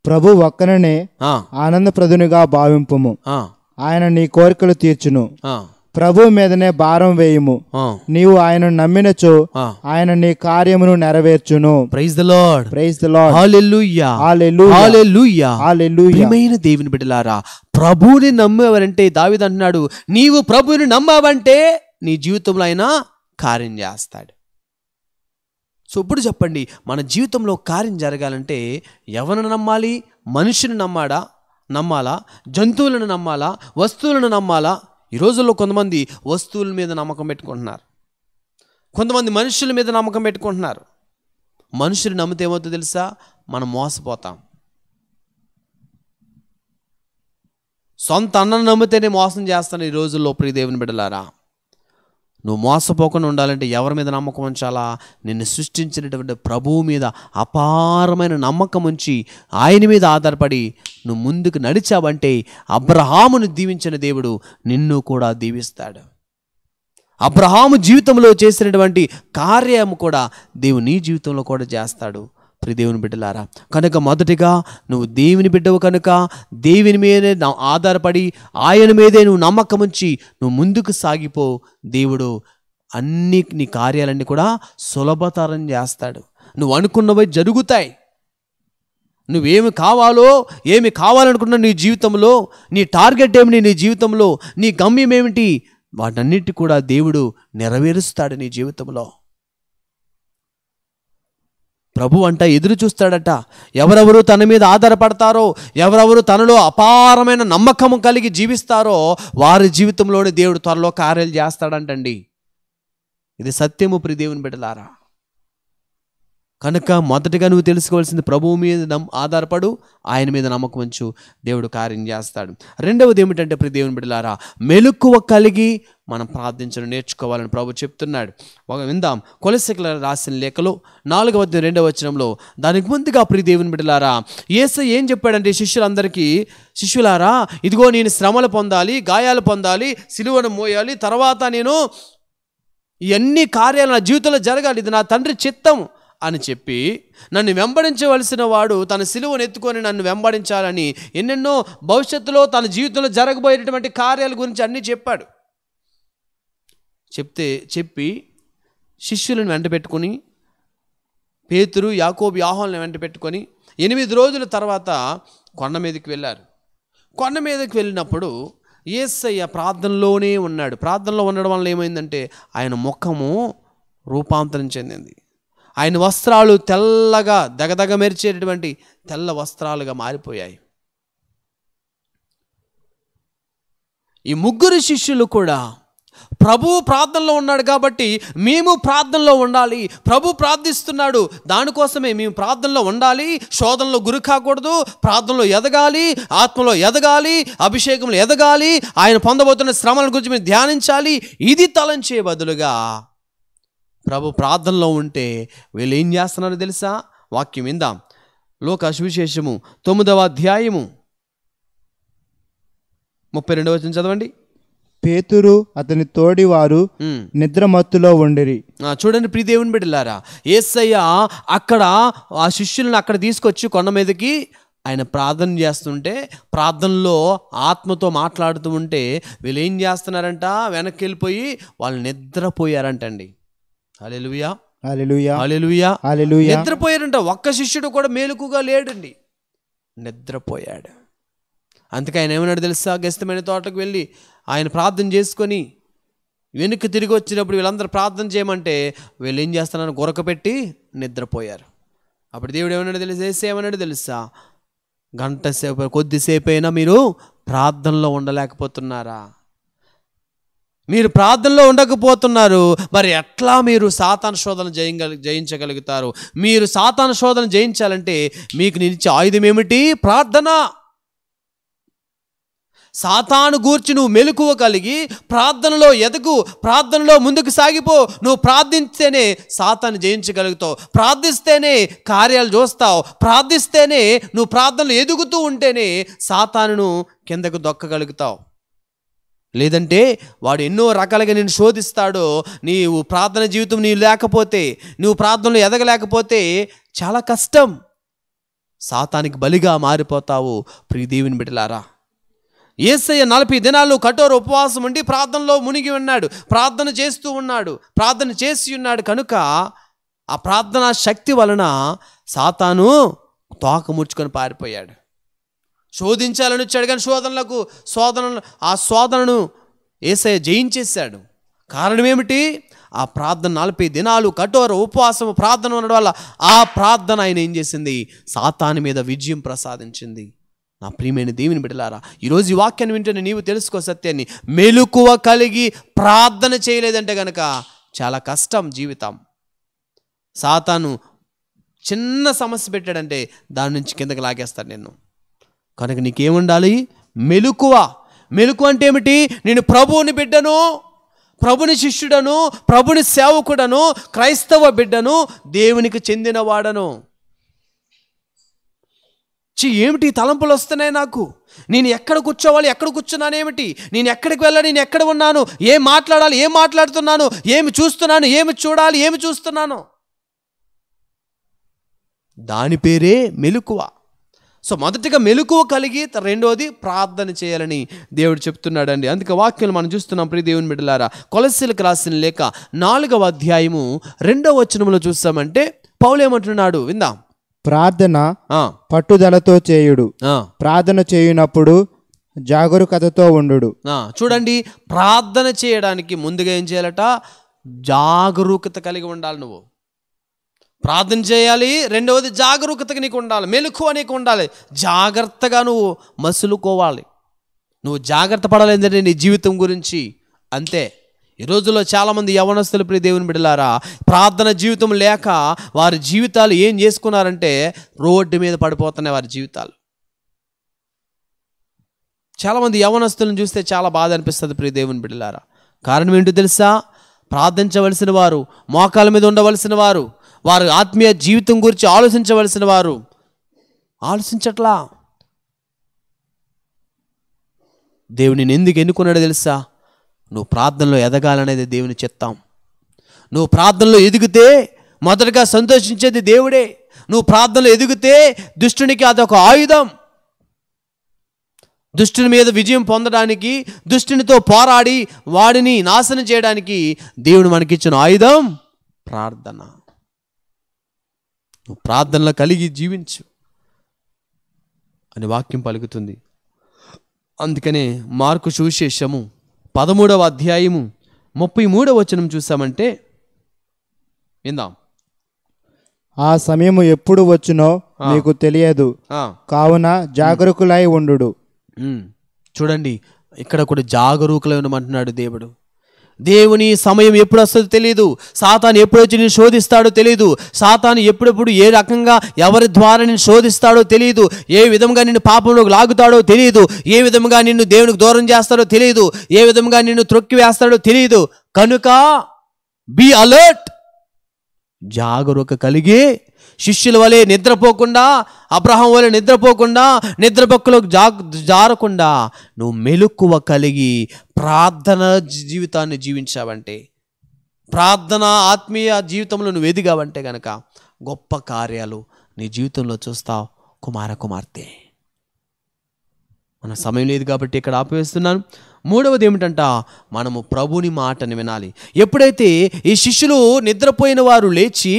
ప్రభు ఒక్కననే ఆనందప్రదునిగా భావింపము ఆయన నీ కోరికలు తీర్చును ప్రభు మీదనే భారం వేయము నీవు ఆయనను నమ్మినచో ఆయన నీ కార్యమును నెరవేర్చును praise the Lord praise the Lord hallelujah hallelujah hallelujah hallelujah ప్రియమైన దేవుని బిడ్డలారా ప్రభువుని నమ్మేవారంటే దావిద్ అంటున్నాడు నీవు ప్రభువుని నమ్మావంటే నీ జీవితంలో ఆయన కార్యం చేస్తాడు సో ఇప్పుడు చెప్పండి మన జీవితంలో కార్యం జరగాలంటే ఎవరిని నమ్మాలి మనిషిని నమ్మాడా నమ్మాలా జంతువులను నమ్మాలా వస్తువులను నమ్మాలా ఈ రోజుల్లో కొంతమంది వస్తువుల మీద నమ్మకం పెట్టుకుంటున్నారు కొంతమంది మనుషుల మీద నమ్మకం పెట్టుకుంటున్నారు మనుషులు నమ్మితే ఏమవుతుందో తెలుసా మనం మోసపోతాం సొంత అన్నను నమ్మితేనే మోసం చేస్తాను ఈ రోజుల్లో ప్రియదేవుని బిడలారా నువ్వు మోసపోకుండా ఉండాలంటే ఎవరి మీద నమ్మకం ఉంచాలా నిన్ను సృష్టించినటువంటి ప్రభువు మీద అపారమైన నమ్మకం ఉంచి ఆయన మీద ఆధారపడి నువ్వు ముందుకు నడిచావంటే అబ్రహామును దీవించిన దేవుడు నిన్ను కూడా దీవిస్తాడు అబ్రహాము జీవితంలో చేసినటువంటి కార్యము కూడా దేవుని నీ జీవితంలో కూడా చేస్తాడు ప్రి దేవుని బిడ్డలారా కనుక మొదటిగా నువ్వు దేవుని బిడ్డవు కనుక దేవుని మీదే ఆధారపడి ఆయన మీదే నువ్వు నమ్మకం ఉంచి నువ్వు ముందుకు సాగిపో దేవుడు అన్ని నీ కార్యాలన్నీ కూడా సులభతరం చేస్తాడు నువ్వు అనుకున్నవి జరుగుతాయి నువ్వేమి కావాలో ఏమి కావాలనుకున్నా నీ జీవితంలో నీ టార్గెట్ ఏమిటి నీ జీవితంలో నీ గమ్యం ఏమిటి వాటన్నిటి కూడా దేవుడు నెరవేరుస్తాడు నీ జీవితంలో ప్రభు అంట ఎదురు చూస్తాడట ఎవరెవరు తన మీద ఆధారపడతారో ఎవరెవరు తనలో అపారమైన నమ్మకము కలిగి జీవిస్తారో వారి జీవితంలోని దేవుడు త్వరలో కార్యాలు చేస్తాడంటండి ఇది సత్యము ప్రి దేవుని బిడ్డలారా కనుక మొదటగా నువ్వు తెలుసుకోవాల్సింది ప్రభువు మీద నమ్ ఆధారపడు ఆయన మీద నమ్మకం ఉంచు దేవుడు కార్యం చేస్తాడు రెండవది ఏమిటంటే ప్రతి దేవుని బిడ్డలారా మెలకువ కలిగి మనం ప్రార్థించడం నేర్చుకోవాలని ప్రభు చెప్తున్నాడు ఒక విందాం కొలసికల రాసిన లేఖలో నాలుగవ రెండవ వచనంలో దానికి ముందుగా ప్రియ దేవుని బిడ్డలారా ఏస ఏం చెప్పాడంటే శిష్యులందరికీ శిష్యులారా ఇదిగో నేను శ్రమలు పొందాలి గాయాలు పొందాలి సిలువను మోయాలి తర్వాత నేను ఇవన్నీ కార్యాలు నా జీవితంలో జరగాలి ఇది నా తండ్రి చిత్తం అని చెప్పి నన్ను వెంబడించవలసిన వాడు తన సిలువను ఎత్తుకొని నన్ను వెంబడించాలని ఎన్నెన్నో భవిష్యత్తులో తన జీవితంలో జరగబోయేటటువంటి కార్యాల గురించి అన్నీ చెప్పాడు చెప్తే చెప్పి శిష్యులను వెంట పెట్టుకుని పేతురు యాకోబు ఆహ్వాలను వెంట పెట్టుకొని ఎనిమిది రోజుల తర్వాత కొండ మీదకి వెళ్ళారు కొండ మీదకి వెళ్ళినప్పుడు ఏసయ్య ప్రార్థనలోనే ఉన్నాడు ప్రార్థనలో ఉండడం వల్ల ఏమైందంటే ఆయన ముఖము రూపాంతరం చెందింది ఆయన వస్త్రాలు తెల్లగా దగదగ మెరిచేటటువంటి తెల్ల వస్త్రాలుగా మారిపోయాయి ఈ ముగ్గురు శిష్యులు కూడా ప్రభు ప్రార్థనలో ఉన్నాడు కాబట్టి మేము ప్రార్థనలో ఉండాలి ప్రభు ప్రార్థిస్తున్నాడు దానికోసమే మేము ప్రార్థనలో ఉండాలి శోధనలో గురి కాకూడదు ప్రార్థనలో ఎదగాలి ఆత్మలో ఎదగాలి అభిషేకంలో ఎదగాలి ఆయన పొందబోతున్న శ్రమల గురించి మేము ధ్యానించాలి ఇది తలంచే బదులుగా ప్రభు ప్రార్థనలో ఉంటే వీళ్ళు ఏం చేస్తున్నారో తెలుసా వాక్యం విందాం లోక సువిశేషము తొమ్మిదవ అధ్యాయము ముప్పై రెండవ వచ్చిన చదవండి పేతురు అతని తోడి వారు నిద్రమత్తులో ఉండిరి చూడండి ప్రీదేవుని బిడ్డలారా ఏసయ్య అక్కడ ఆ శిష్యులను అక్కడ తీసుకొచ్చి కొండ మీదకి ఆయన ప్రార్థన చేస్తుంటే ప్రార్థనలో ఆత్మతో మాట్లాడుతూ ఉంటే వీళ్ళు ఏం చేస్తున్నారంట వెనక్కి వెళ్ళిపోయి వాళ్ళు నిద్రపోయారంటండి నిద్రపోయాడంట ఒక్క శిష్యుడు కూడా మేలుకుగా లేడండి నిద్రపోయాడు అందుకే ఆయన ఏమన్నాడు తెలుసా గెస్తమైన తోటకు వెళ్ళి ఆయన ప్రార్థన చేసుకొని వెనుక తిరిగి వచ్చినప్పుడు వీళ్ళందరూ ప్రార్థన చేయమంటే వీళ్ళు ఏం చేస్తానని గురక పెట్టి నిద్రపోయారు అప్పుడు దేవుడు ఏమన్నాడు తెలుసా ఏమన్నాడు తెలుసా గంట సేపు కొద్దిసేపు అయినా మీరు ప్రార్థనలో ఉండలేకపోతున్నారా మీరు ప్రార్థనలో ఉండకపోతున్నారు మరి ఎట్లా మీరు సాతాన శోధన జయించగల జయించగలుగుతారు మీరు సాతాన శోధన జయించాలంటే మీకు నిలిచే ఆయుధం ఏమిటి ప్రార్థన సాతాను గూర్చి నువ్వు మెలకువ కలిగి ప్రార్థనలో ఎదుగు ప్రార్థనలో ముందుకు సాగిపో నువ్వు ప్రార్థిస్తేనే సాతాను జయించగలుగుతావు ప్రార్థిస్తేనే కార్యాలు చూస్తావు ప్రార్థిస్తేనే నువ్వు ప్రార్థనలు ఎదుగుతూ ఉంటేనే సాతానును కిందకు దొక్కగలుగుతావు లేదంటే వాడు ఎన్నో రకాలుగా నేను శోధిస్తాడో నీవు ప్రార్థన జీవితం నీవు లేకపోతే నువ్వు ప్రార్థనలు ఎదగలేకపోతే చాలా కష్టం సాతానికి బలిగా మారిపోతావు ప్రియదేవిని బిడ్డలారా ఏసయ్య నలభై దినాలు కఠోర ఉపవాసం ఉండి ప్రార్థనలో మునిగి ఉన్నాడు ప్రార్థన చేస్తూ ఉన్నాడు ప్రార్థన చేసి ఉన్నాడు కనుక ఆ ప్రార్థనా శక్తి వలన సాతాను తోక పారిపోయాడు శోధించాలని వచ్చాడు కానీ శోధనలకు శోధన ఆ శోధనను ఏసయ జయించేశాడు కారణం ఏమిటి ఆ ప్రార్థన నలభై దినాలు కఠోర ఉపవాసం ప్రార్థన ఉండడం వల్ల ఆ ప్రార్థన ఆయన ఏం చేసింది సాతాని మీద విజయం ప్రసాదించింది నా ప్రియమైన దేవుని బిడలారా ఈరోజు ఈ వాక్యాన్ని వింటేనే నీవు తెలుసుకో సత్యాన్ని మెలుకువ కలిగి ప్రార్థన చేయలేదంటే కనుక చాలా కష్టం జీవితం సాతాను చిన్న సమస్య పెట్టాడంటే దాని నుంచి కిందకి లాగేస్తాడు నేను కనుక నీకేముండాలి మెలుకువ మెలుకు అంటే ఏమిటి నేను ప్రభువుని బిడ్డను ప్రభుని శిష్యుడను ప్రభుని సేవకుడను క్రైస్తవ బిడ్డను దేవునికి చెందినవాడను చి ఏమిటి తలంపులు వస్తున్నాయి నాకు నేను ఎక్కడ కూర్చోవాలి ఎక్కడ కూర్చున్నాను ఏమిటి నేను ఎక్కడికి వెళ్ళాలి నేను ఎక్కడ ఉన్నాను ఏం మాట్లాడాలి ఏం మాట్లాడుతున్నాను ఏమి చూస్తున్నాను ఏమి చూడాలి ఏమి చూస్తున్నాను దాని పేరే మెలుకువా సో మొదటిగా మెలకువ కలిగి రెండోది ప్రార్థన చేయాలని దేవుడు చెప్తున్నాడండి అందుకే వాక్యం మనం చూస్తున్నాం ప్రి దేవుని బిడ్డలారా కొలసీలకు రాసిన లేక నాలుగవ అధ్యాయము రెండవ వచనంలో చూస్తామంటే పౌలేమంటున్నాడు విందాం ప్రార్థన పట్టుదలతో చేయుడు ప్రార్థన చేయునప్పుడు జాగరూకతతో ఉండు చూడండి ప్రార్థన చేయడానికి ముందుగా ఏం చేయాలట జాగరూకత కలిగి ఉండాలి నువ్వు ప్రార్థన చేయాలి రెండవది జాగరూకతగా నీకు ఉండాలి మెలకు నీకు ఉండాలి జాగ్రత్తగా నువ్వు మసులుకోవాలి నువ్వు జాగ్రత్త పడాలి నీ జీవితం గురించి అంతే ఈ రోజుల్లో చాలామంది యవనస్తులు ప్రియ దేవుని బిడలారా ప్రార్థన జీవితం లేక వారి జీవితాలు ఏం చేసుకున్నారంటే రోడ్డు మీద పడిపోతున్నాయి వారి జీవితాలు చాలామంది యవనస్తులను చూస్తే చాలా బాధ అనిపిస్తుంది ప్రియ దేవుని బిడలారా కారణం ఏంటో తెలుసా ప్రార్థించవలసిన వారు మోకాల మీద ఉండవలసిన వారు వారు ఆత్మీయ జీవితం గురించి ఆలోచించవలసిన వారు ఆలోచించట్లా దేవుని ఎందుకు ఎన్నుకున్నాడో తెలుసా నువ్వు ప్రార్థనలో ఎదగాలనేది దేవుని చెప్తాం నువ్వు ప్రార్థనలో ఎదిగితే మొదటగా సంతోషించేది దేవుడే నువ్వు ప్రార్థనలో ఎదిగితే దుష్టునికి అదొక ఆయుధం దుష్టుని మీద విజయం పొందడానికి దుష్టునితో పోరాడి వాడిని నాశనం చేయడానికి దేవుడు మనకిచ్చిన ఆయుధం ప్రార్థన నువ్వు ప్రార్థనలు కలిగి జీవించు అని వాక్యం పలుకుతుంది అందుకనే మార్కు సువిశేషము పదమూడవ అధ్యాయము ముప్పై మూడవ వచనం చూసామంటే విందాం ఆ సమయము ఎప్పుడు వచ్చునో మీకు తెలియదు కావున జాగరూకులై ఉండు చూడండి ఇక్కడ కూడా జాగరూకులై ఉండమంటున్నాడు దేవుడు దేవుని సమయం ఎప్పుడు వస్తుందో తెలియదు సాతాను ఎప్పుడు వచ్చి నేను శోధిస్తాడో తెలియదు సాతాను ఎప్పుడెప్పుడు ఏ రకంగా ఎవరి ద్వారా నేను శోధిస్తాడో తెలియదు ఏ విధంగా నిన్ను పాపంలోకి లాగుతాడో తెలియదు ఏ విధంగా నిన్ను దేవునికి దూరం చేస్తాడో తెలియదు ఏ విధంగా నిన్ను త్రొక్కి వేస్తాడో తెలియదు కనుక బీ అలర్ట్ జాగరూక కలిగి శిష్యుల వలె నిద్రపోకుండా అబ్రహం వలె నిద్రపోకుండా నిద్రపక్కులకు జా జారకుండా నువ్వు మెలకువ కలిగి ప్రార్థన జీవితాన్ని జీవించావంటే ప్రార్థన ఆత్మీయ జీవితంలో నువ్వు ఎదిగావంటే కనుక గొప్ప కార్యాలు నీ జీవితంలో చూస్తావు కుమార కుమార్తె మన సమయం లేదు కాబట్టి ఇక్కడ ఆపివేస్తున్నాను మూడవది ఏమిటంట మనము ప్రభుని మాటని వినాలి ఎప్పుడైతే ఈ శిష్యులు నిద్రపోయిన వారు లేచి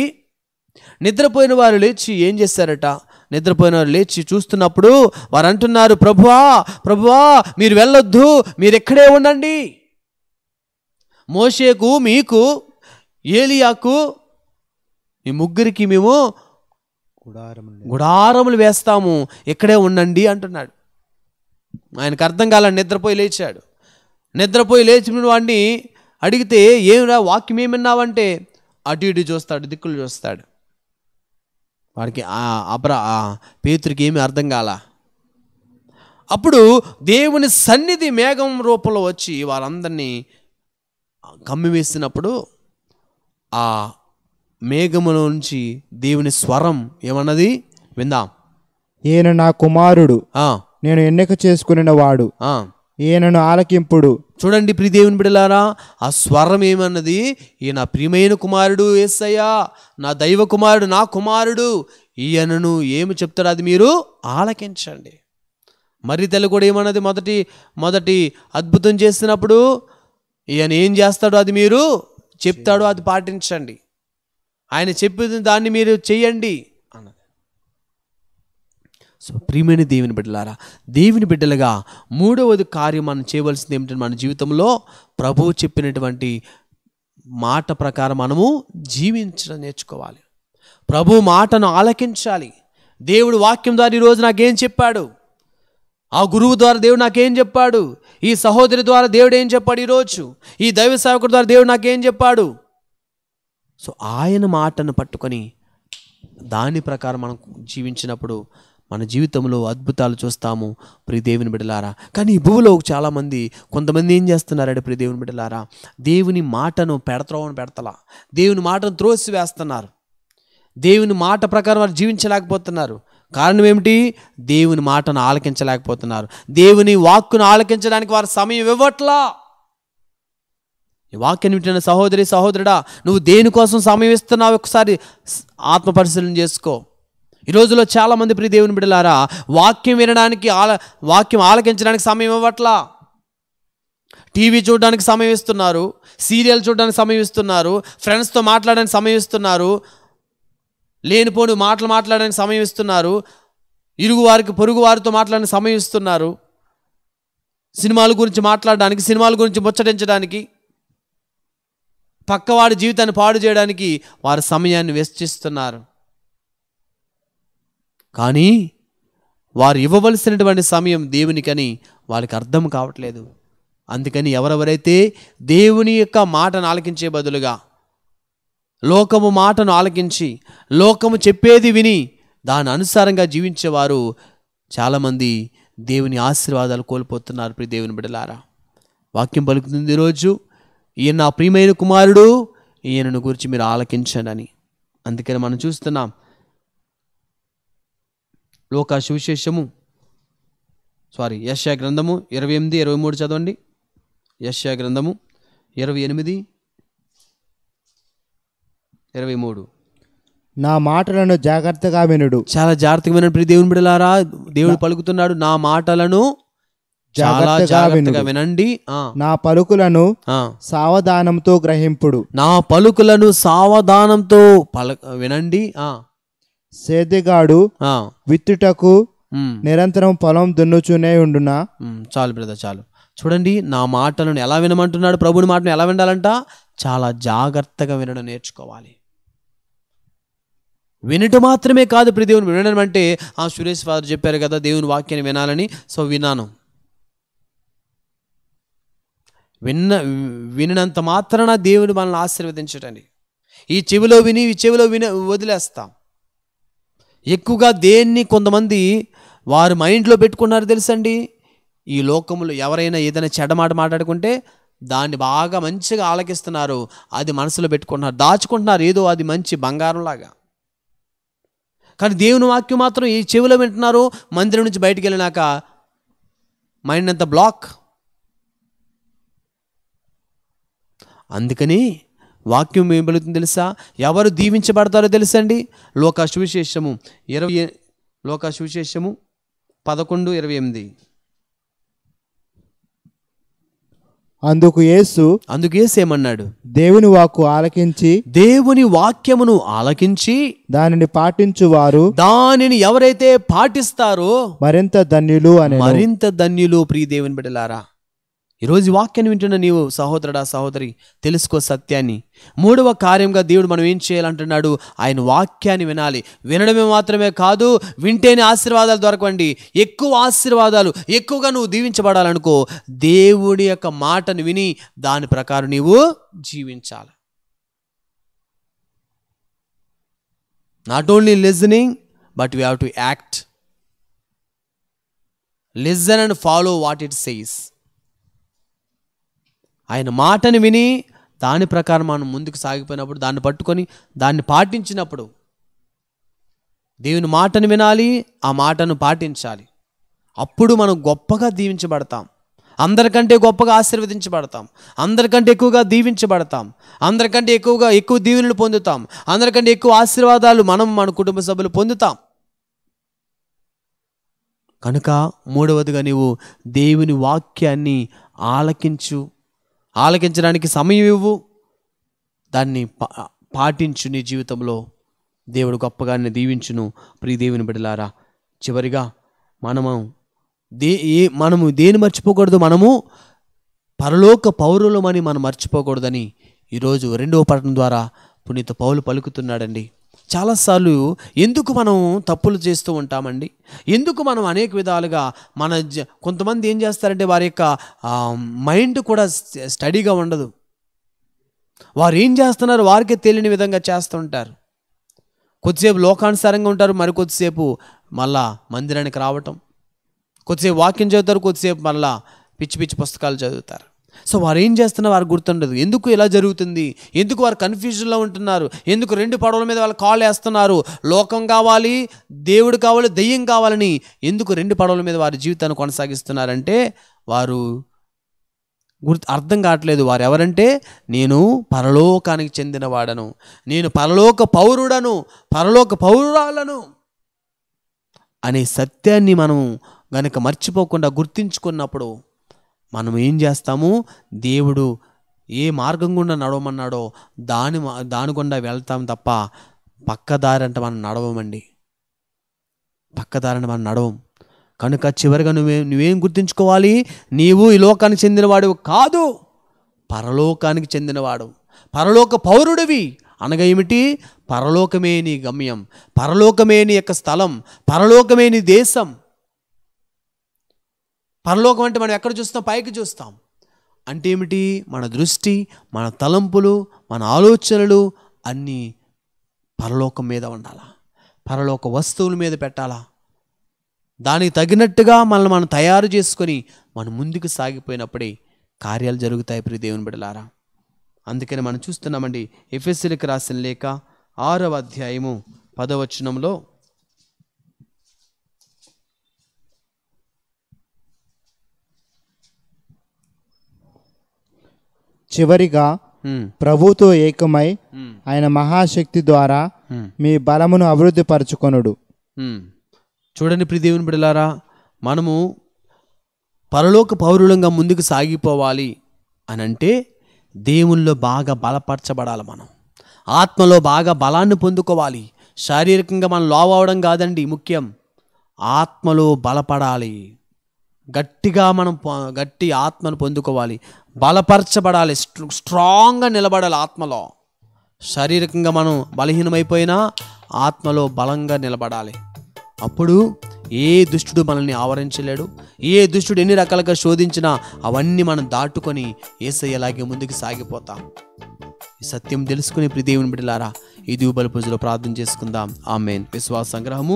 నిద్రపోయిన వారు లేచి ఏం చేస్తారట నిద్రపోయిన వారు లేచి చూస్తున్నప్పుడు వారు అంటున్నారు ప్రభువా ప్రభువా మీరు వెళ్ళొద్దు మీరు ఎక్కడే ఉండండి మోషేకు మీకు ఏలియాకు ఈ ముగ్గురికి మేము గుడారములు గుడారములు వేస్తాము ఇక్కడే ఉండండి అంటున్నాడు ఆయనకు అర్థం కాల నిద్రపోయి లేచాడు నిద్రపోయి లేచిన వాడిని అడిగితే ఏమిరా వాక్యం ఏమిన్నావంటే అటు ఇటు చూస్తాడు దిక్కులు చూస్తాడు వాడికి అబ్రా పేతురికి ఏమి అర్థం కాల అప్పుడు దేవుని సన్నిధి మేఘం రూపంలో వచ్చి వారందరినీ కమ్మివేసినప్పుడు ఆ మేఘములో నుంచి దేవుని స్వరం ఏమన్నది విందాం ఈయన నా కుమారుడు నేను ఎన్నిక చేసుకున్న వాడు ఈయనను ఆలకింపుడు చూడండి ప్రియదేవుని బిడలారా ఆ స్వరం ఏమన్నది ఈయన ప్రియమైన కుమారుడు ఏసయ్యా నా దైవ కుమారుడు నా కుమారుడు ఈయనను ఏమి చెప్తారు అది మీరు ఆలకించండి మరి తల్లి కూడా ఏమన్నది మొదటి మొదటి అద్భుతం చేసినప్పుడు ఈయన ఏం చేస్తాడో అది మీరు చెప్తాడో అది పాటించండి ఆయన చెప్పిన దాన్ని మీరు చేయండి సో ప్రియమైన దేవుని బిడ్డలారా దేవుని బిడ్డలుగా మూడవది కార్యం మనం చేయవలసింది ఏమిటంటే మన జీవితంలో ప్రభువు చెప్పినటువంటి మాట ప్రకారం మనము జీవించడం నేర్చుకోవాలి ప్రభు మాటను ఆలకించాలి దేవుడు వాక్యం ద్వారా ఈరోజు నాకేం చెప్పాడు ఆ గురువు ద్వారా దేవుడు నాకేం చెప్పాడు ఈ సహోదరి ద్వారా దేవుడు ఏం చెప్పాడు ఈరోజు ఈ దైవ సేవకుడు ద్వారా దేవుడు నాకేం చెప్పాడు సో ఆయన మాటను పట్టుకొని దాని ప్రకారం మనం జీవించినప్పుడు మన జీవితంలో అద్భుతాలు చూస్తాము దేవుని బిడలారా కానీ ఈ భూమిలో చాలామంది కొంతమంది ఏం చేస్తున్నారంటే దేవుని బిడలారా దేవుని మాటను పెడతామని పెడతలా దేవుని మాటను వేస్తున్నారు దేవుని మాట ప్రకారం వారు జీవించలేకపోతున్నారు కారణం ఏమిటి దేవుని మాటను ఆలకించలేకపోతున్నారు దేవుని వాక్కును ఆలకించడానికి వారు సమయం ఇవ్వట్లా ఈ వాక్యం వింటున్న సహోదరి సహోదరుడా నువ్వు దేనికోసం సమయం ఇస్తున్నావు ఒకసారి ఆత్మ పరిశీలన చేసుకో ఈ రోజులో చాలామంది ప్రియ దేవుని బిడ్డలారా వాక్యం వినడానికి ఆల వాక్యం ఆలకించడానికి సమయం ఇవ్వట్లా టీవీ చూడడానికి సమయం ఇస్తున్నారు సీరియల్ చూడడానికి సమయం ఇస్తున్నారు ఫ్రెండ్స్తో మాట్లాడడానికి సమయం ఇస్తున్నారు లేనిపోని మాటలు మాట్లాడడానికి సమయం ఇస్తున్నారు ఇరుగు వారికి పొరుగు వారితో మాట్లాడడానికి సమయం ఇస్తున్నారు సినిమాల గురించి మాట్లాడడానికి సినిమాల గురించి ముచ్చటించడానికి పక్కవాడి జీవితాన్ని పాడు చేయడానికి వారు సమయాన్ని వెచ్చిస్తున్నారు కానీ వారు ఇవ్వవలసినటువంటి సమయం దేవునికని వాళ్ళకి అర్థం కావట్లేదు అందుకని ఎవరెవరైతే దేవుని యొక్క మాటను ఆలకించే బదులుగా లోకము మాటను ఆలకించి లోకము చెప్పేది విని దాని అనుసారంగా జీవించేవారు చాలామంది దేవుని ఆశీర్వాదాలు కోల్పోతున్నారు ప్రి దేవుని బిడలారా వాక్యం పలుకుతుంది ఈరోజు ఈయన నా ప్రియమైన కుమారుడు ఈయనను గురించి మీరు ఆలకించండి అని అందుకని మనం చూస్తున్నాం లోక సువిశేషము సారీ యశ్యా గ్రంథము ఇరవై ఎనిమిది ఇరవై మూడు చదవండి యశ్యా గ్రంథము ఇరవై ఎనిమిది ఇరవై మూడు నా మాటలను జాగ్రత్తగా వినుడు చాలా జాగ్రత్తగా వినడు ప్రతి దేవుని బిడలారా దేవుడు పలుకుతున్నాడు నా మాటలను చాలా జాగ్రత్తగా వినండి నా పలుకులను సావధానంతో గ్రహింపుడు నా పలుకులను సావధానంతో పలు వినండి సేదెగాడు విత్తుటకు నిరంతరం పొలం దున్నుచునే ఉండునా చాలు బ్రదర్ చాలు చూడండి నా మాటలను ఎలా వినమంటున్నాడు ప్రభుని మాటను ఎలా వినాలంట చాలా జాగ్రత్తగా వినడం నేర్చుకోవాలి వినటం మాత్రమే కాదు ప్రతి దేవుని వినడం అంటే ఆ సురేష్ ఫాదర్ చెప్పారు కదా దేవుని వాక్యాన్ని వినాలని సో విన్నాను విన్న వినినంత మాత్రాన దేవుని మనల్ని ఆశీర్వదించటండి ఈ చెవిలో విని ఈ చెవిలో విన వదిలేస్తాం ఎక్కువగా దేన్ని కొంతమంది వారు మైండ్లో పెట్టుకున్నారు తెలుసండి ఈ లోకంలో ఎవరైనా ఏదైనా చెడమాట మాట్లాడుకుంటే దాన్ని బాగా మంచిగా ఆలకిస్తున్నారు అది మనసులో పెట్టుకుంటున్నారు దాచుకుంటున్నారు ఏదో అది మంచి బంగారంలాగా కానీ దేవుని వాక్యం మాత్రం ఈ చెవిలో వింటున్నారు మందిరం నుంచి బయటికి వెళ్ళినాక మైండ్ అంత బ్లాక్ అందుకని వాక్యం ఏం వెళుతుంది తెలుసా ఎవరు దీవించబడతారో తెలుసండి లోక సువిశేషము ఇరవై లోక సువిశేషము పదకొండు ఇరవై ఎనిమిది అందుకు యేసు అందుకు యేసు ఏమన్నాడు దేవుని వాక్కు ఆలకించి దేవుని వాక్యమును ఆలకించి దానిని వారు దానిని ఎవరైతే పాటిస్తారో మరింత ధన్యులు అని మరింత ధన్యులు ప్రియ దేవుని బిడలారా ఈరోజు వాక్యాన్ని వింటున్న నీవు సహోదరుడా సహోదరి తెలుసుకో సత్యాన్ని మూడవ కార్యంగా దేవుడు మనం ఏం చేయాలంటున్నాడు ఆయన వాక్యాన్ని వినాలి వినడమే మాత్రమే కాదు వింటేనే ఆశీర్వాదాలు దొరకండి ఎక్కువ ఆశీర్వాదాలు ఎక్కువగా నువ్వు దీవించబడాలనుకో దేవుడి యొక్క మాటను విని దాని ప్రకారం నీవు జీవించాలి not only listening but we have to act listen and follow what it says ఆయన మాటను విని దాని ప్రకారం మనం ముందుకు సాగిపోయినప్పుడు దాన్ని పట్టుకొని దాన్ని పాటించినప్పుడు దేవుని మాటను వినాలి ఆ మాటను పాటించాలి అప్పుడు మనం గొప్పగా దీవించబడతాం అందరికంటే గొప్పగా ఆశీర్వదించబడతాం అందరికంటే ఎక్కువగా దీవించబడతాం అందరికంటే ఎక్కువగా ఎక్కువ దీవెనలు పొందుతాం అందరికంటే ఎక్కువ ఆశీర్వాదాలు మనం మన కుటుంబ సభ్యులు పొందుతాం కనుక మూడవదిగా నీవు దేవుని వాక్యాన్ని ఆలకించు ఆలకించడానికి సమయం ఇవ్వు దాన్ని పాటించు నీ జీవితంలో దేవుడు గొప్పగా దీవించును ప్రియ దేవుని బిడలారా చివరిగా మనము దే ఏ మనము దేని మర్చిపోకూడదు మనము పరలోక పౌరులమని మనం మర్చిపోకూడదని ఈరోజు రెండవ పట్టణం ద్వారా పునీత పౌలు పలుకుతున్నాడండి చాలాసార్లు ఎందుకు మనం తప్పులు చేస్తూ ఉంటామండి ఎందుకు మనం అనేక విధాలుగా మన కొంతమంది ఏం చేస్తారంటే వారి యొక్క మైండ్ కూడా స్టడీగా ఉండదు వారు ఏం చేస్తున్నారు వారికే తెలియని విధంగా చేస్తుంటారు కొద్దిసేపు లోకానుసారంగా ఉంటారు మరి కొద్దిసేపు మళ్ళా మందిరానికి రావటం కొద్దిసేపు వాకింగ్ చదువుతారు కొద్దిసేపు మళ్ళా పిచ్చి పిచ్చి పుస్తకాలు చదువుతారు సో వారు ఏం చేస్తున్న వారు గుర్తుండదు ఎందుకు ఇలా జరుగుతుంది ఎందుకు వారు కన్ఫ్యూజన్లో ఉంటున్నారు ఎందుకు రెండు పడవల మీద వాళ్ళు కాల్ వేస్తున్నారు లోకం కావాలి దేవుడు కావాలి దెయ్యం కావాలని ఎందుకు రెండు పడవల మీద వారి జీవితాన్ని కొనసాగిస్తున్నారంటే వారు గుర్తు అర్థం కావట్లేదు వారు ఎవరంటే నేను పరలోకానికి చెందినవాడను నేను పరలోక పౌరుడను పరలోక పౌరాలను అనే సత్యాన్ని మనం గనక మర్చిపోకుండా గుర్తించుకున్నప్పుడు మనం ఏం చేస్తాము దేవుడు ఏ మార్గం గుండా నడవమన్నాడో దాని దాని గుండా వెళ్తాం తప్ప పక్కదారి అంటే మనం నడవమండి పక్కదారిని మనం నడవం కనుక చివరిగా నువ్వే నువ్వేం గుర్తుంచుకోవాలి నీవు ఈ లోకానికి చెందినవాడు కాదు పరలోకానికి చెందినవాడు పరలోక పౌరుడివి అనగా ఏమిటి పరలోకమే నీ గమ్యం పరలోకమే నీ యొక్క స్థలం పరలోకమే నీ దేశం పరలోకం అంటే మనం ఎక్కడ చూస్తాం పైకి చూస్తాం అంటే ఏమిటి మన దృష్టి మన తలంపులు మన ఆలోచనలు అన్నీ పరలోకం మీద ఉండాలా పరలోక వస్తువుల మీద పెట్టాలా దానికి తగినట్టుగా మనల్ని మనం తయారు చేసుకొని మనం ముందుకు సాగిపోయినప్పుడే కార్యాలు జరుగుతాయి ప్రి దేవుని బిడలారా అందుకని మనం చూస్తున్నామండి ఎఫ్ఎస్సీలకు రాసిన లేక ఆరవ అధ్యాయము పదవచనంలో చివరిగా ప్రభుతో ఏకమై ఆయన మహాశక్తి ద్వారా మీ బలమును అభివృద్ధి పరచుకొనుడు చూడండి ప్రిదేవుని బిడలారా మనము పరలోక పౌరులంగా ముందుకు సాగిపోవాలి అని అంటే దేవుల్లో బాగా బలపరచబడాలి మనం ఆత్మలో బాగా బలాన్ని పొందుకోవాలి శారీరకంగా మనం లావ్ అవడం కాదండి ముఖ్యం ఆత్మలో బలపడాలి గట్టిగా మనం గట్టి ఆత్మను పొందుకోవాలి బలపరచబడాలి స్ట్రాంగ్గా నిలబడాలి ఆత్మలో శారీరకంగా మనం బలహీనమైపోయినా ఆత్మలో బలంగా నిలబడాలి అప్పుడు ఏ దుష్టుడు మనల్ని ఆవరించలేడు ఏ దుష్టుడు ఎన్ని రకాలుగా శోధించినా అవన్నీ మనం దాటుకొని ఏసయ్యలాగే ముందుకు సాగిపోతాం ఈ సత్యం తెలుసుకుని ప్రిదేవుని బిడ్డలారా ఇది బల పూజలో ప్రార్థన చేసుకుందాం ఆమెన్ విశ్వాస సంగ్రహము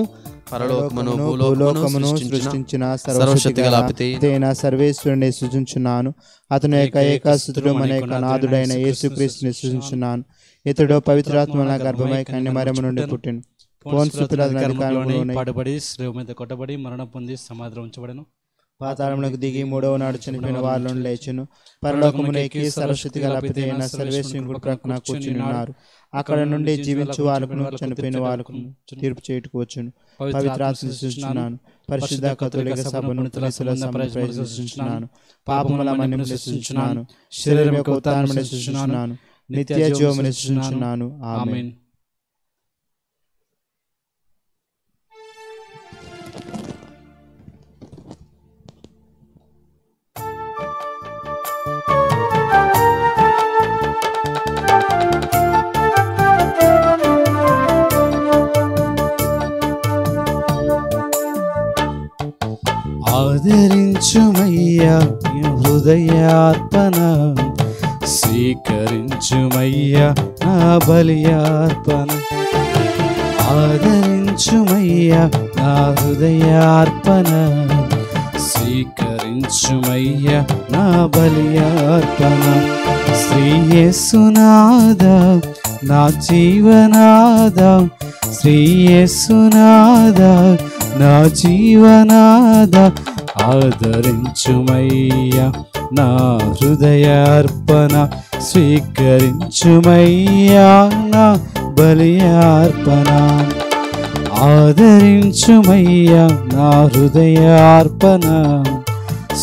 పరలోకమును భూలోకమును సృష్టించిన సర్వశక్తి సర్వేశ్వరుని సృజించున్నాను అతను యొక్క మన యొక్క నాథుడైన యేసుక్రీస్తుని సృజించున్నాను ఇతడు పవిత్రాత్మన గర్భమై కన్యమరము నుండి పుట్టిను పడబడి మీద కొట్టబడి మరణం పొంది సమాధిలో ఉంచబడను పాతాళములకు దిగి మూడవ నాడు చనిపోయిన వారిలో లేచును పరలోకమునకి సరస్వతి గల పితైన కూర్చుని ఉన్నారు అక్కడ నుండి జీవించు వాళ్ళకు చనిపోయిన వాళ్ళకు తీర్పు చేయటకు వచ్చును పవిత్రాత్మను సృష్టిస్తున్నాను పరిశుద్ధ కథలిక సభను ప్రశ్నిస్తున్నాను పాపముల మన్నింపు శరీరం యొక్క ఉత్తానమని సృష్టిస్తున్నాను నిత్య జీవముని సృష్టిస్తున్నాను ఆమెన్ స్వీకరించుమయ్యా నీ హృదయార్పణ స్వీకరించుమయ్యా నా బలియార్పణ ఆదరించుమయ్యా నా హృదయార్పణ స్వీకరించుమయ్యా నా బలియార్పణ శ్రీయేసునాద నా జీవనాద శ్రీయేసునాద నా జీవనాద ఆదరించుమయ్యా నా హృదయార్పణ స్వీకరించుమయ్యా నా బలియార్పణ ఆదరించుమయ్యా నా హృదయార్పణ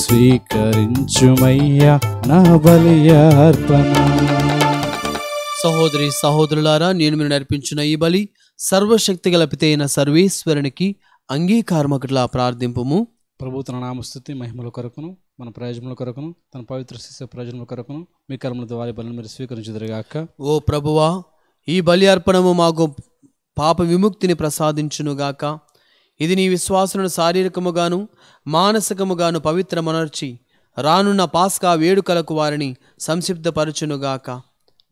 స్వీకరించుమయ్యా నా బలియార్పణ సహోదరి సహోదరులారా నేను మీరు నడిపించిన ఈ బలి సర్వశక్తి గల అయిన సర్వేశ్వరునికి అంగీకారమకట్లా ప్రార్థింపుము ప్రభు తన నామస్థుతి మహిమల కొరకును మన ప్రయోజనముల కొరకును తన పవిత్ర శిష్య ప్రయోజనముల కొరకును మీ కర్మల ద్వారా బలిని మీరు స్వీకరించుదరిగాక ఓ ప్రభువా ఈ బలి అర్పణము మాకు పాప విముక్తిని ప్రసాదించునుగాక ఇది నీ విశ్వాసులను శారీరకముగాను మానసికముగాను పవిత్ర మనర్చి రానున్న పాస్కా వేడుకలకు వారిని సంక్షిప్తపరచునుగాక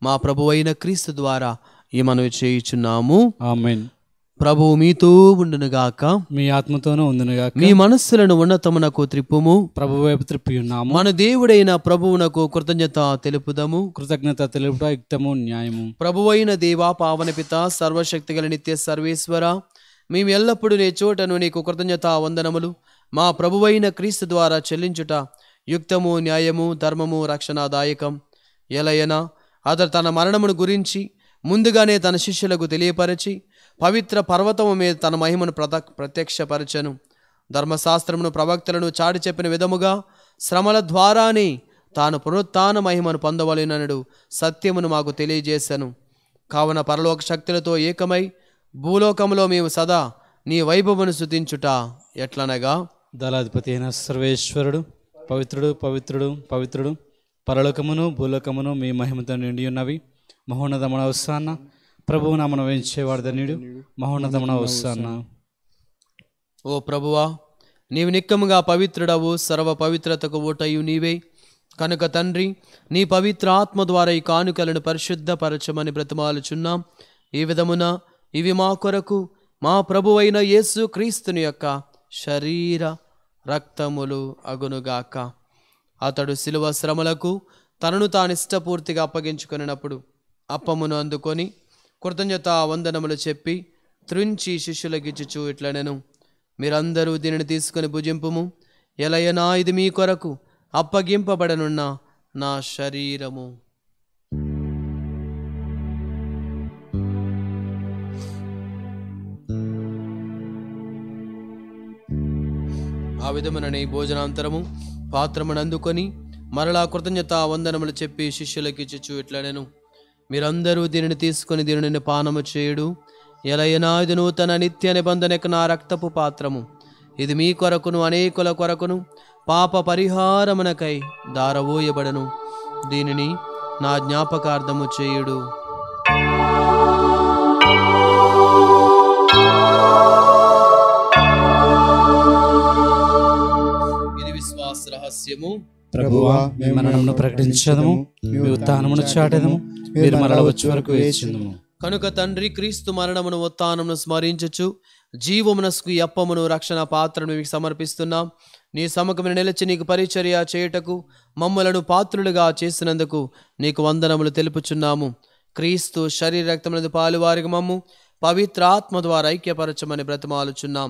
మా ప్రభు క్రీస్తు ద్వారా ఈ మనవి చేయుచున్నాము ఆమెన్ ప్రభువు మీతో ఉండునుగాక మీ ఆత్మతోనూ ఉండునుగాక మీ మనస్సులను ఉన్నతమునకు త్రిప్పుము ప్రభు వైపు త్రిప్పి ఉన్నాము మన దేవుడైన ప్రభువునకు కృతజ్ఞత తెలుపుదము కృతజ్ఞత తెలుపుట యుక్తము న్యాయము ప్రభువైన దేవా పావన పిత సర్వశక్తి గల నిత్య సర్వేశ్వర మేము ఎల్లప్పుడూ నే చోటను నీకు కృతజ్ఞత వందనములు మా ప్రభువైన క్రీస్తు ద్వారా చెల్లించుట యుక్తము న్యాయము ధర్మము రక్షణాదాయకం ఎలయన అతడు తన మరణమును గురించి ముందుగానే తన శిష్యులకు తెలియపరచి పవిత్ర పర్వతము మీద తన మహిమను ప్రత ప్రత్యక్షపరచను ధర్మశాస్త్రమును ప్రవక్తలను చాటి చెప్పిన విధముగా శ్రమల ద్వారానే తాను పునరుత్న మహిమను పొందవలనడు సత్యమును మాకు తెలియజేశాను కావున పరలోక శక్తులతో ఏకమై భూలోకంలో మేము సదా నీ వైభవను శుతించుట ఎట్లనగా దళాధిపతి అయిన సర్వేశ్వరుడు పవిత్రుడు పవిత్రుడు పవిత్రుడు పరలోకమును భూలోకమును మీ మహిమతో నిండి ఉన్నవి అవసాన్న ప్రభువు నామను వేయించేవాడు ధన్యుడు మహోన్నతమున వస్తాన్న ఓ ప్రభువా నీవు నిక్కముగా పవిత్రుడవు సర్వ పవిత్రతకు ఓటయు నీవే కనుక తండ్రి నీ పవిత్ర ఆత్మ ద్వారా ఈ కానుకలను పరిశుద్ధపరచమని బ్రతిమాలుచున్నాం ఈ విధమున ఇవి మా కొరకు మా ప్రభువైన యేసు క్రీస్తుని యొక్క శరీర రక్తములు అగునుగాక అతడు శిలువ శ్రమలకు తనను తాను ఇష్టపూర్తిగా అప్పగించుకున్నప్పుడు అప్పమును అందుకొని కృతజ్ఞత వందనములు చెప్పి త్రుంచి శిష్యులకిచ్చుచు ఇట్లనెను మీరందరూ దీనిని తీసుకుని భుజింపుము ఎలయనా ఇది మీ కొరకు అప్పగింపబడనున్న నా శరీరము ఆ విధమునని భోజనాంతరము పాత్రమునందుకొని మరలా కృతజ్ఞత వందనములు చెప్పి శిష్యులకి ఇట్లా నేను మీరందరూ దీనిని తీసుకుని దీనిని పానము చేయుడు ఎలైనా ఇది నూతన నిత్య నిబంధనకు నా రక్తపు పాత్రము ఇది మీ కొరకును అనేకుల కొరకును పాప పరిహారమునకై దారవోయబడను దీనిని నా జ్ఞాపకార్థము చేయుడు ఇది విశ్వాస రహస్యము ప్రభువా మేము మరణమును ప్రకటించదము మీ ఉత్థానమును మీరు వచ్చే వరకు వేచిందము కనుక తండ్రి క్రీస్తు మరణమును ఉత్థానమును స్మరించచ్చు జీవమునస్కు అప్పమును రక్షణ పాత్రను మీకు సమర్పిస్తున్నాం నీ సమకమైన నిలిచి నీకు పరిచర్య చేయుటకు మమ్మలను పాత్రులుగా చేసినందుకు నీకు వందనములు తెలుపుచున్నాము క్రీస్తు శరీర రక్తములను పాలువారికి మమ్ము పవిత్రాత్మ ద్వారా ఐక్యపరచమని బ్రతమాలుచున్నాం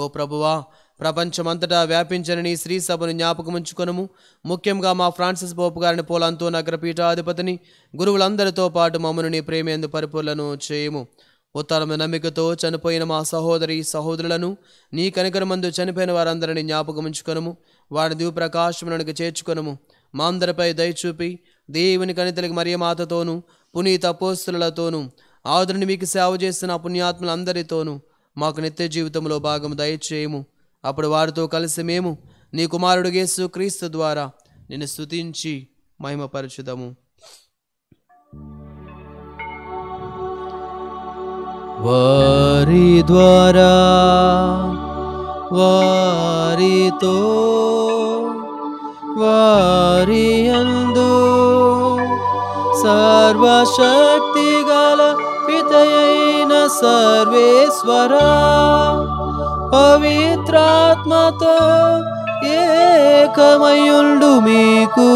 ఓ ప్రభువా ప్రపంచమంతటా వ్యాపించనని సభను జ్ఞాపకముంచుకొనము ముఖ్యంగా మా ఫ్రాన్సిస్ బోపు గారిని పోలంతో నగరపీఠాధిపతిని గురువులందరితో పాటు మమ్మల్ని ప్రేమేందు పరిపూర్ణను చేయము ఉత్తరమ నమ్మికతో చనిపోయిన మా సహోదరి సహోదరులను నీ కనికరమందు చనిపోయిన వారందరినీ జ్ఞాపకముంచుకొనము వారి దివ్యప్రకాశమునకు చేర్చుకొనము మా అందరిపై దయచూపి దేవుని కనితలకు మరియమాతతోనూ పునీత అపోస్తులతోనూ ఆదుని మీకు సేవ చేస్తున్న పుణ్యాత్ములందరితోనూ మాకు నిత్య జీవితంలో భాగం దయచేయము అప్పుడు వారితో కలిసి మేము నీ కుమారుడు గేసు క్రీస్తు ద్వారా నిన్ను స్థుతించి మహిమపరచుదము వారి ద్వారా వారితో వారి అందు సర్వశక్తి గల పితయైన సర్వేశ్వరా పవిత్రాత్మతో ఏకమయుండు మీకు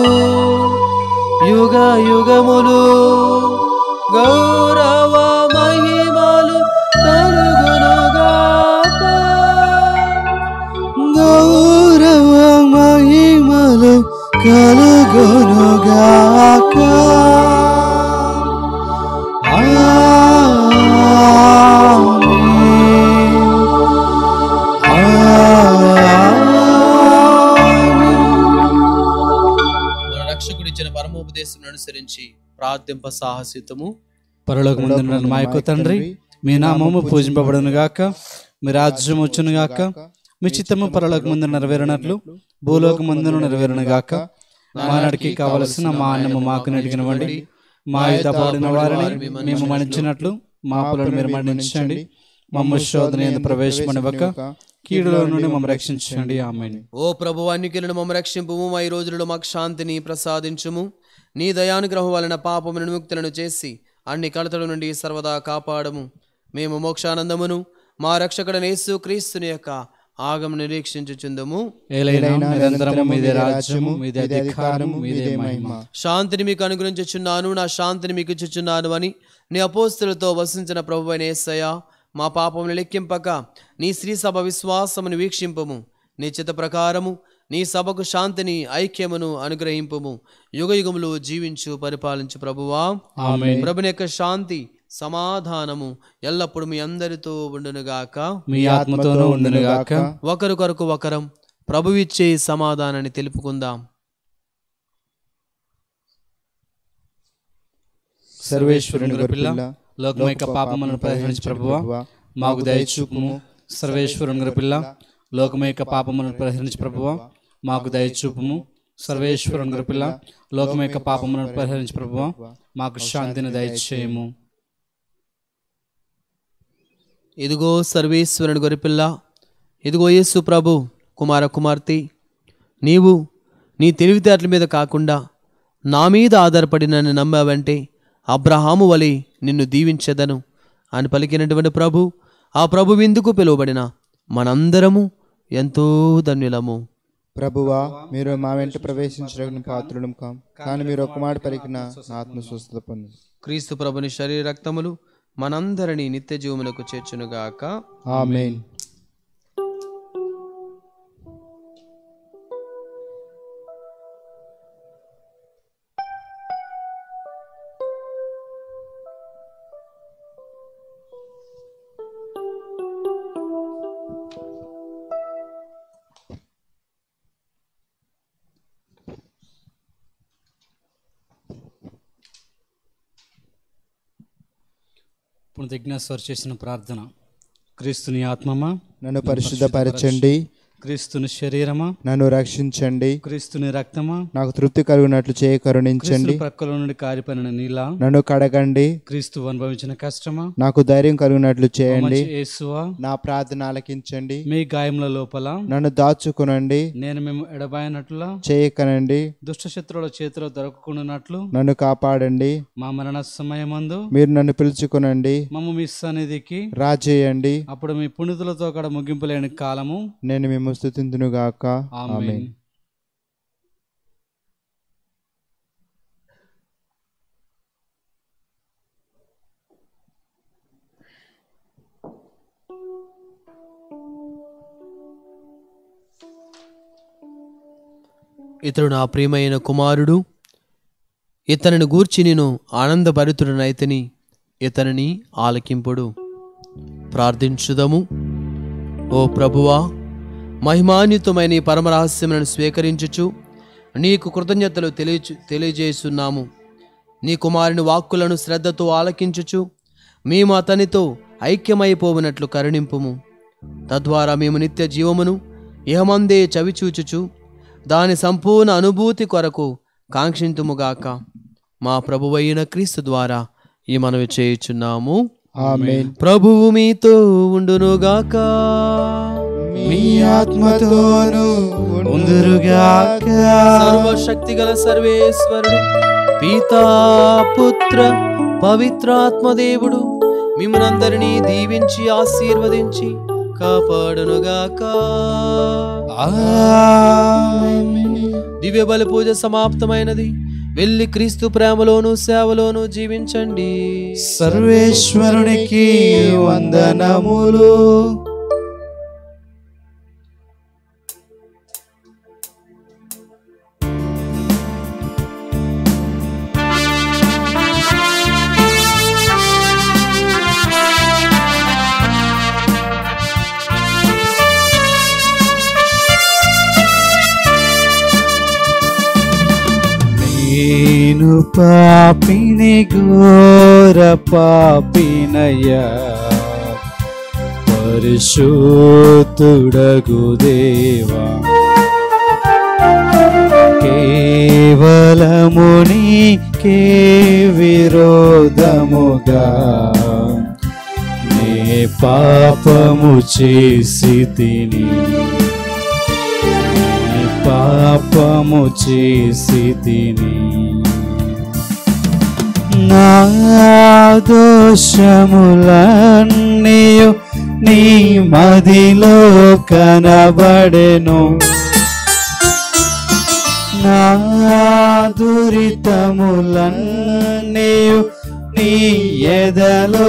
యుగ యుగములు గౌరవ మహిమలు కలుగునుగాక గౌరవ మహిమలు కలుగునుగాక ప్రార్థింప సాహసితము పరలోకముందున్న మా యొక్క తండ్రి మీ నామము పూజింపబడును గాక మీ రాజ్యం వచ్చును గాక మీ చిత్తము పరలోక ముందు నెరవేరినట్లు భూలోక ముందును నెరవేరును గాక మానడికి కావలసిన మా అన్నము మాకు నడిగినవండి మా యుద్ధ పాడిన వారిని మేము మణించినట్లు మా పొలను మీరు మరణించండి మమ్మ శోధన ఎందుకు కీడులో నుండి మమ్మ రక్షించండి ఆమె ఓ అన్ని కిరణ్ మమ్మ రక్షింపు మా ఈ రోజులలో మాకు శాంతిని ప్రసాదించుము నీ దయానుగ్రహం వలన పాపము నిర్ముక్తులను చేసి అన్ని కలతల నుండి సర్వదా కాపాడము మేము మోక్షానందమును మా రక్షకుడనేసు క్రీస్తుని యొక్క ఆగమ నిరీక్షించుచుందము శాంతిని మీకు అనుగ్రహించుచున్నాను నా శాంతిని మీకు ఇచ్చుచున్నాను అని నీ అపోస్తులతో వసించిన ప్రభు అనేసయ మా పాపమును లెక్కింపక నీ శ్రీసభ విశ్వాసమును వీక్షింపము నిశ్చిత ప్రకారము నీ సభకు శాంతిని ఐక్యమును అనుగ్రహింపుము యుగయుగములు జీవించు పరిపాలించు ప్రభువా ప్రభుని యొక్క శాంతి సమాధానము ఎల్లప్పుడు మీ అందరితో ఉండునుగాక మీ ఆత్మతోనూ ఉండునుగాక కొరకు ఒకరం ప్రభువిచ్చే సమాధానాన్ని తెలుపుకుందాం సర్వేశ్వరుని పిల్ల యొక్క పాపమును పరిహరించు ప్రభువ మాకు దయచూపుము సర్వేశ్వరుని పిల్ల యొక్క పాపమును పరిహరించు ప్రభువ మాకు దయచూపము సర్వేశ్వరం కృపిల లోకం యొక్క పాపములను పరిహరించి ప్రభువ మాకు శాంతిని దయచేయము ఇదిగో సర్వేశ్వరుని గొరిపిల్ల ఇదిగో యేసు ప్రభు కుమార కుమార్తె నీవు నీ తెలివితేటల మీద కాకుండా నా మీద ఆధారపడి నన్ను నమ్మావంటే అబ్రహాము వలి నిన్ను దీవించదను అని పలికినటువంటి ప్రభు ఆ ప్రభు ఎందుకు పిలువబడిన మనందరము ఎంతో ధన్యులము ప్రభువా మీరు మా వెంట ప్రవేశించడం పాత్రులం కాం కానీ మీరు ఒక మాట పలికిన ఆత్మ స్వస్థత పొంది క్రీస్తు ప్రభుని శరీర రక్తములు మనందరినీ నిత్య జీవమునకు చేర్చునుగాక ఆమెన్ దిగ్నేశ్వర్ చేసిన ప్రార్థన క్రీస్తుని ఆత్మమా నన్ను పరిశుద్ధపరచండి క్రీస్తుని శరీరమా నన్ను రక్షించండి క్రీస్తుని రక్తమా నాకు తృప్తి కలిగినట్లు చేయ కరుణించండి ప్రక్కల నుండి కారిపోయిన నీళ్ళ నన్ను కడగండి క్రీస్తు అనుభవించిన కష్టమా నాకు ధైర్యం కలిగినట్లు చేయండి నా ప్రార్థన ఆలకించండి మీ గాయముల లోపల నన్ను దాచుకునండి నేను మేము ఎడబాయనట్లా చేయకనండి దుష్ట శత్రువుల చేతిలో దొరకకుండానట్లు నన్ను కాపాడండి మా మరణ సమయమందు మీరు నన్ను పిలుచుకునండి మమ్మ మీ సన్నిధికి రాజేయండి అప్పుడు మీ పుణితులతో అక్కడ ముగింపులేని కాలము నేను మేము స్థుతిందునుగాక ఇతడు నా ప్రియమైన కుమారుడు ఇతనిని గూర్చి నేను ఆనందభరితుడనైతని ఇతనిని ఆలకింపుడు ప్రార్థించుదము ఓ ప్రభువా మహిమాన్యుతమైన ఈ పరమరహస్యములను స్వీకరించుచు నీకు కృతజ్ఞతలు తెలియచు తెలియజేస్తున్నాము నీ కుమారుని వాక్కులను శ్రద్ధతో ఆలకించుచు మేము అతనితో ఐక్యమైపోవినట్లు కరుణింపుము తద్వారా మేము నిత్య జీవమును ఏమందే చవిచూచుచు దాని సంపూర్ణ అనుభూతి కొరకు కాంక్షింతుముగాక మా ప్రభువైన క్రీస్తు ద్వారా ఈ మనవి చేయుచున్నాము ప్రభువు మీతో ఉండునుగాకా మీ ఆత్మతోను ఉందురుగాక సర్వశక్తి గల సర్వేశ్వరుడు పితా పుత్ర పవిత్రాత్మదేవుడు మిమ్మల్ని దీవించి ఆశీర్వదించి కాపాడనుగాక దివ్య బలి పూజ సమాప్తమైనది వెళ్ళి క్రీస్తు ప్రేమలోను సేవలోను జీవించండి సర్వేశ్వరునికి వందనములు ఘోర పాపినయ పరిశుద్ధుడగు దేవా కేవలముని కే విరోధముగా నే పాపము చేసి తిని పాపము చేసి తిని నా దోషములన్నీయు నీ మదిలో కనబడెను నా దురితములన్నీయు నీ ఎదలో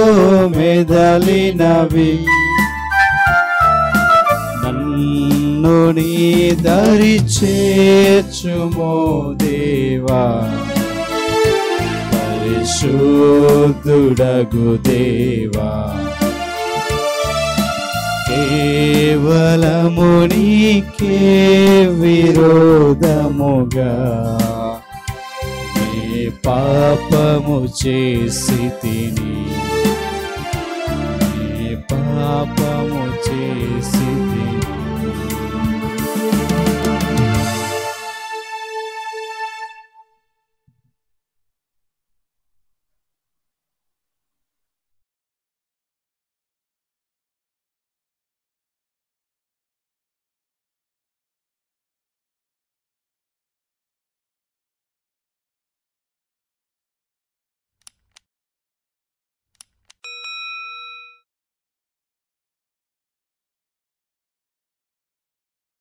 మెదలినవి నన్ను నీ దరి చేర్చుమో దేవా పరిశుద్ధుడగు దేవా కేవలము నీకే విరోధముగా నే పాపము చేసి తిని నే పాపము చేసి తిని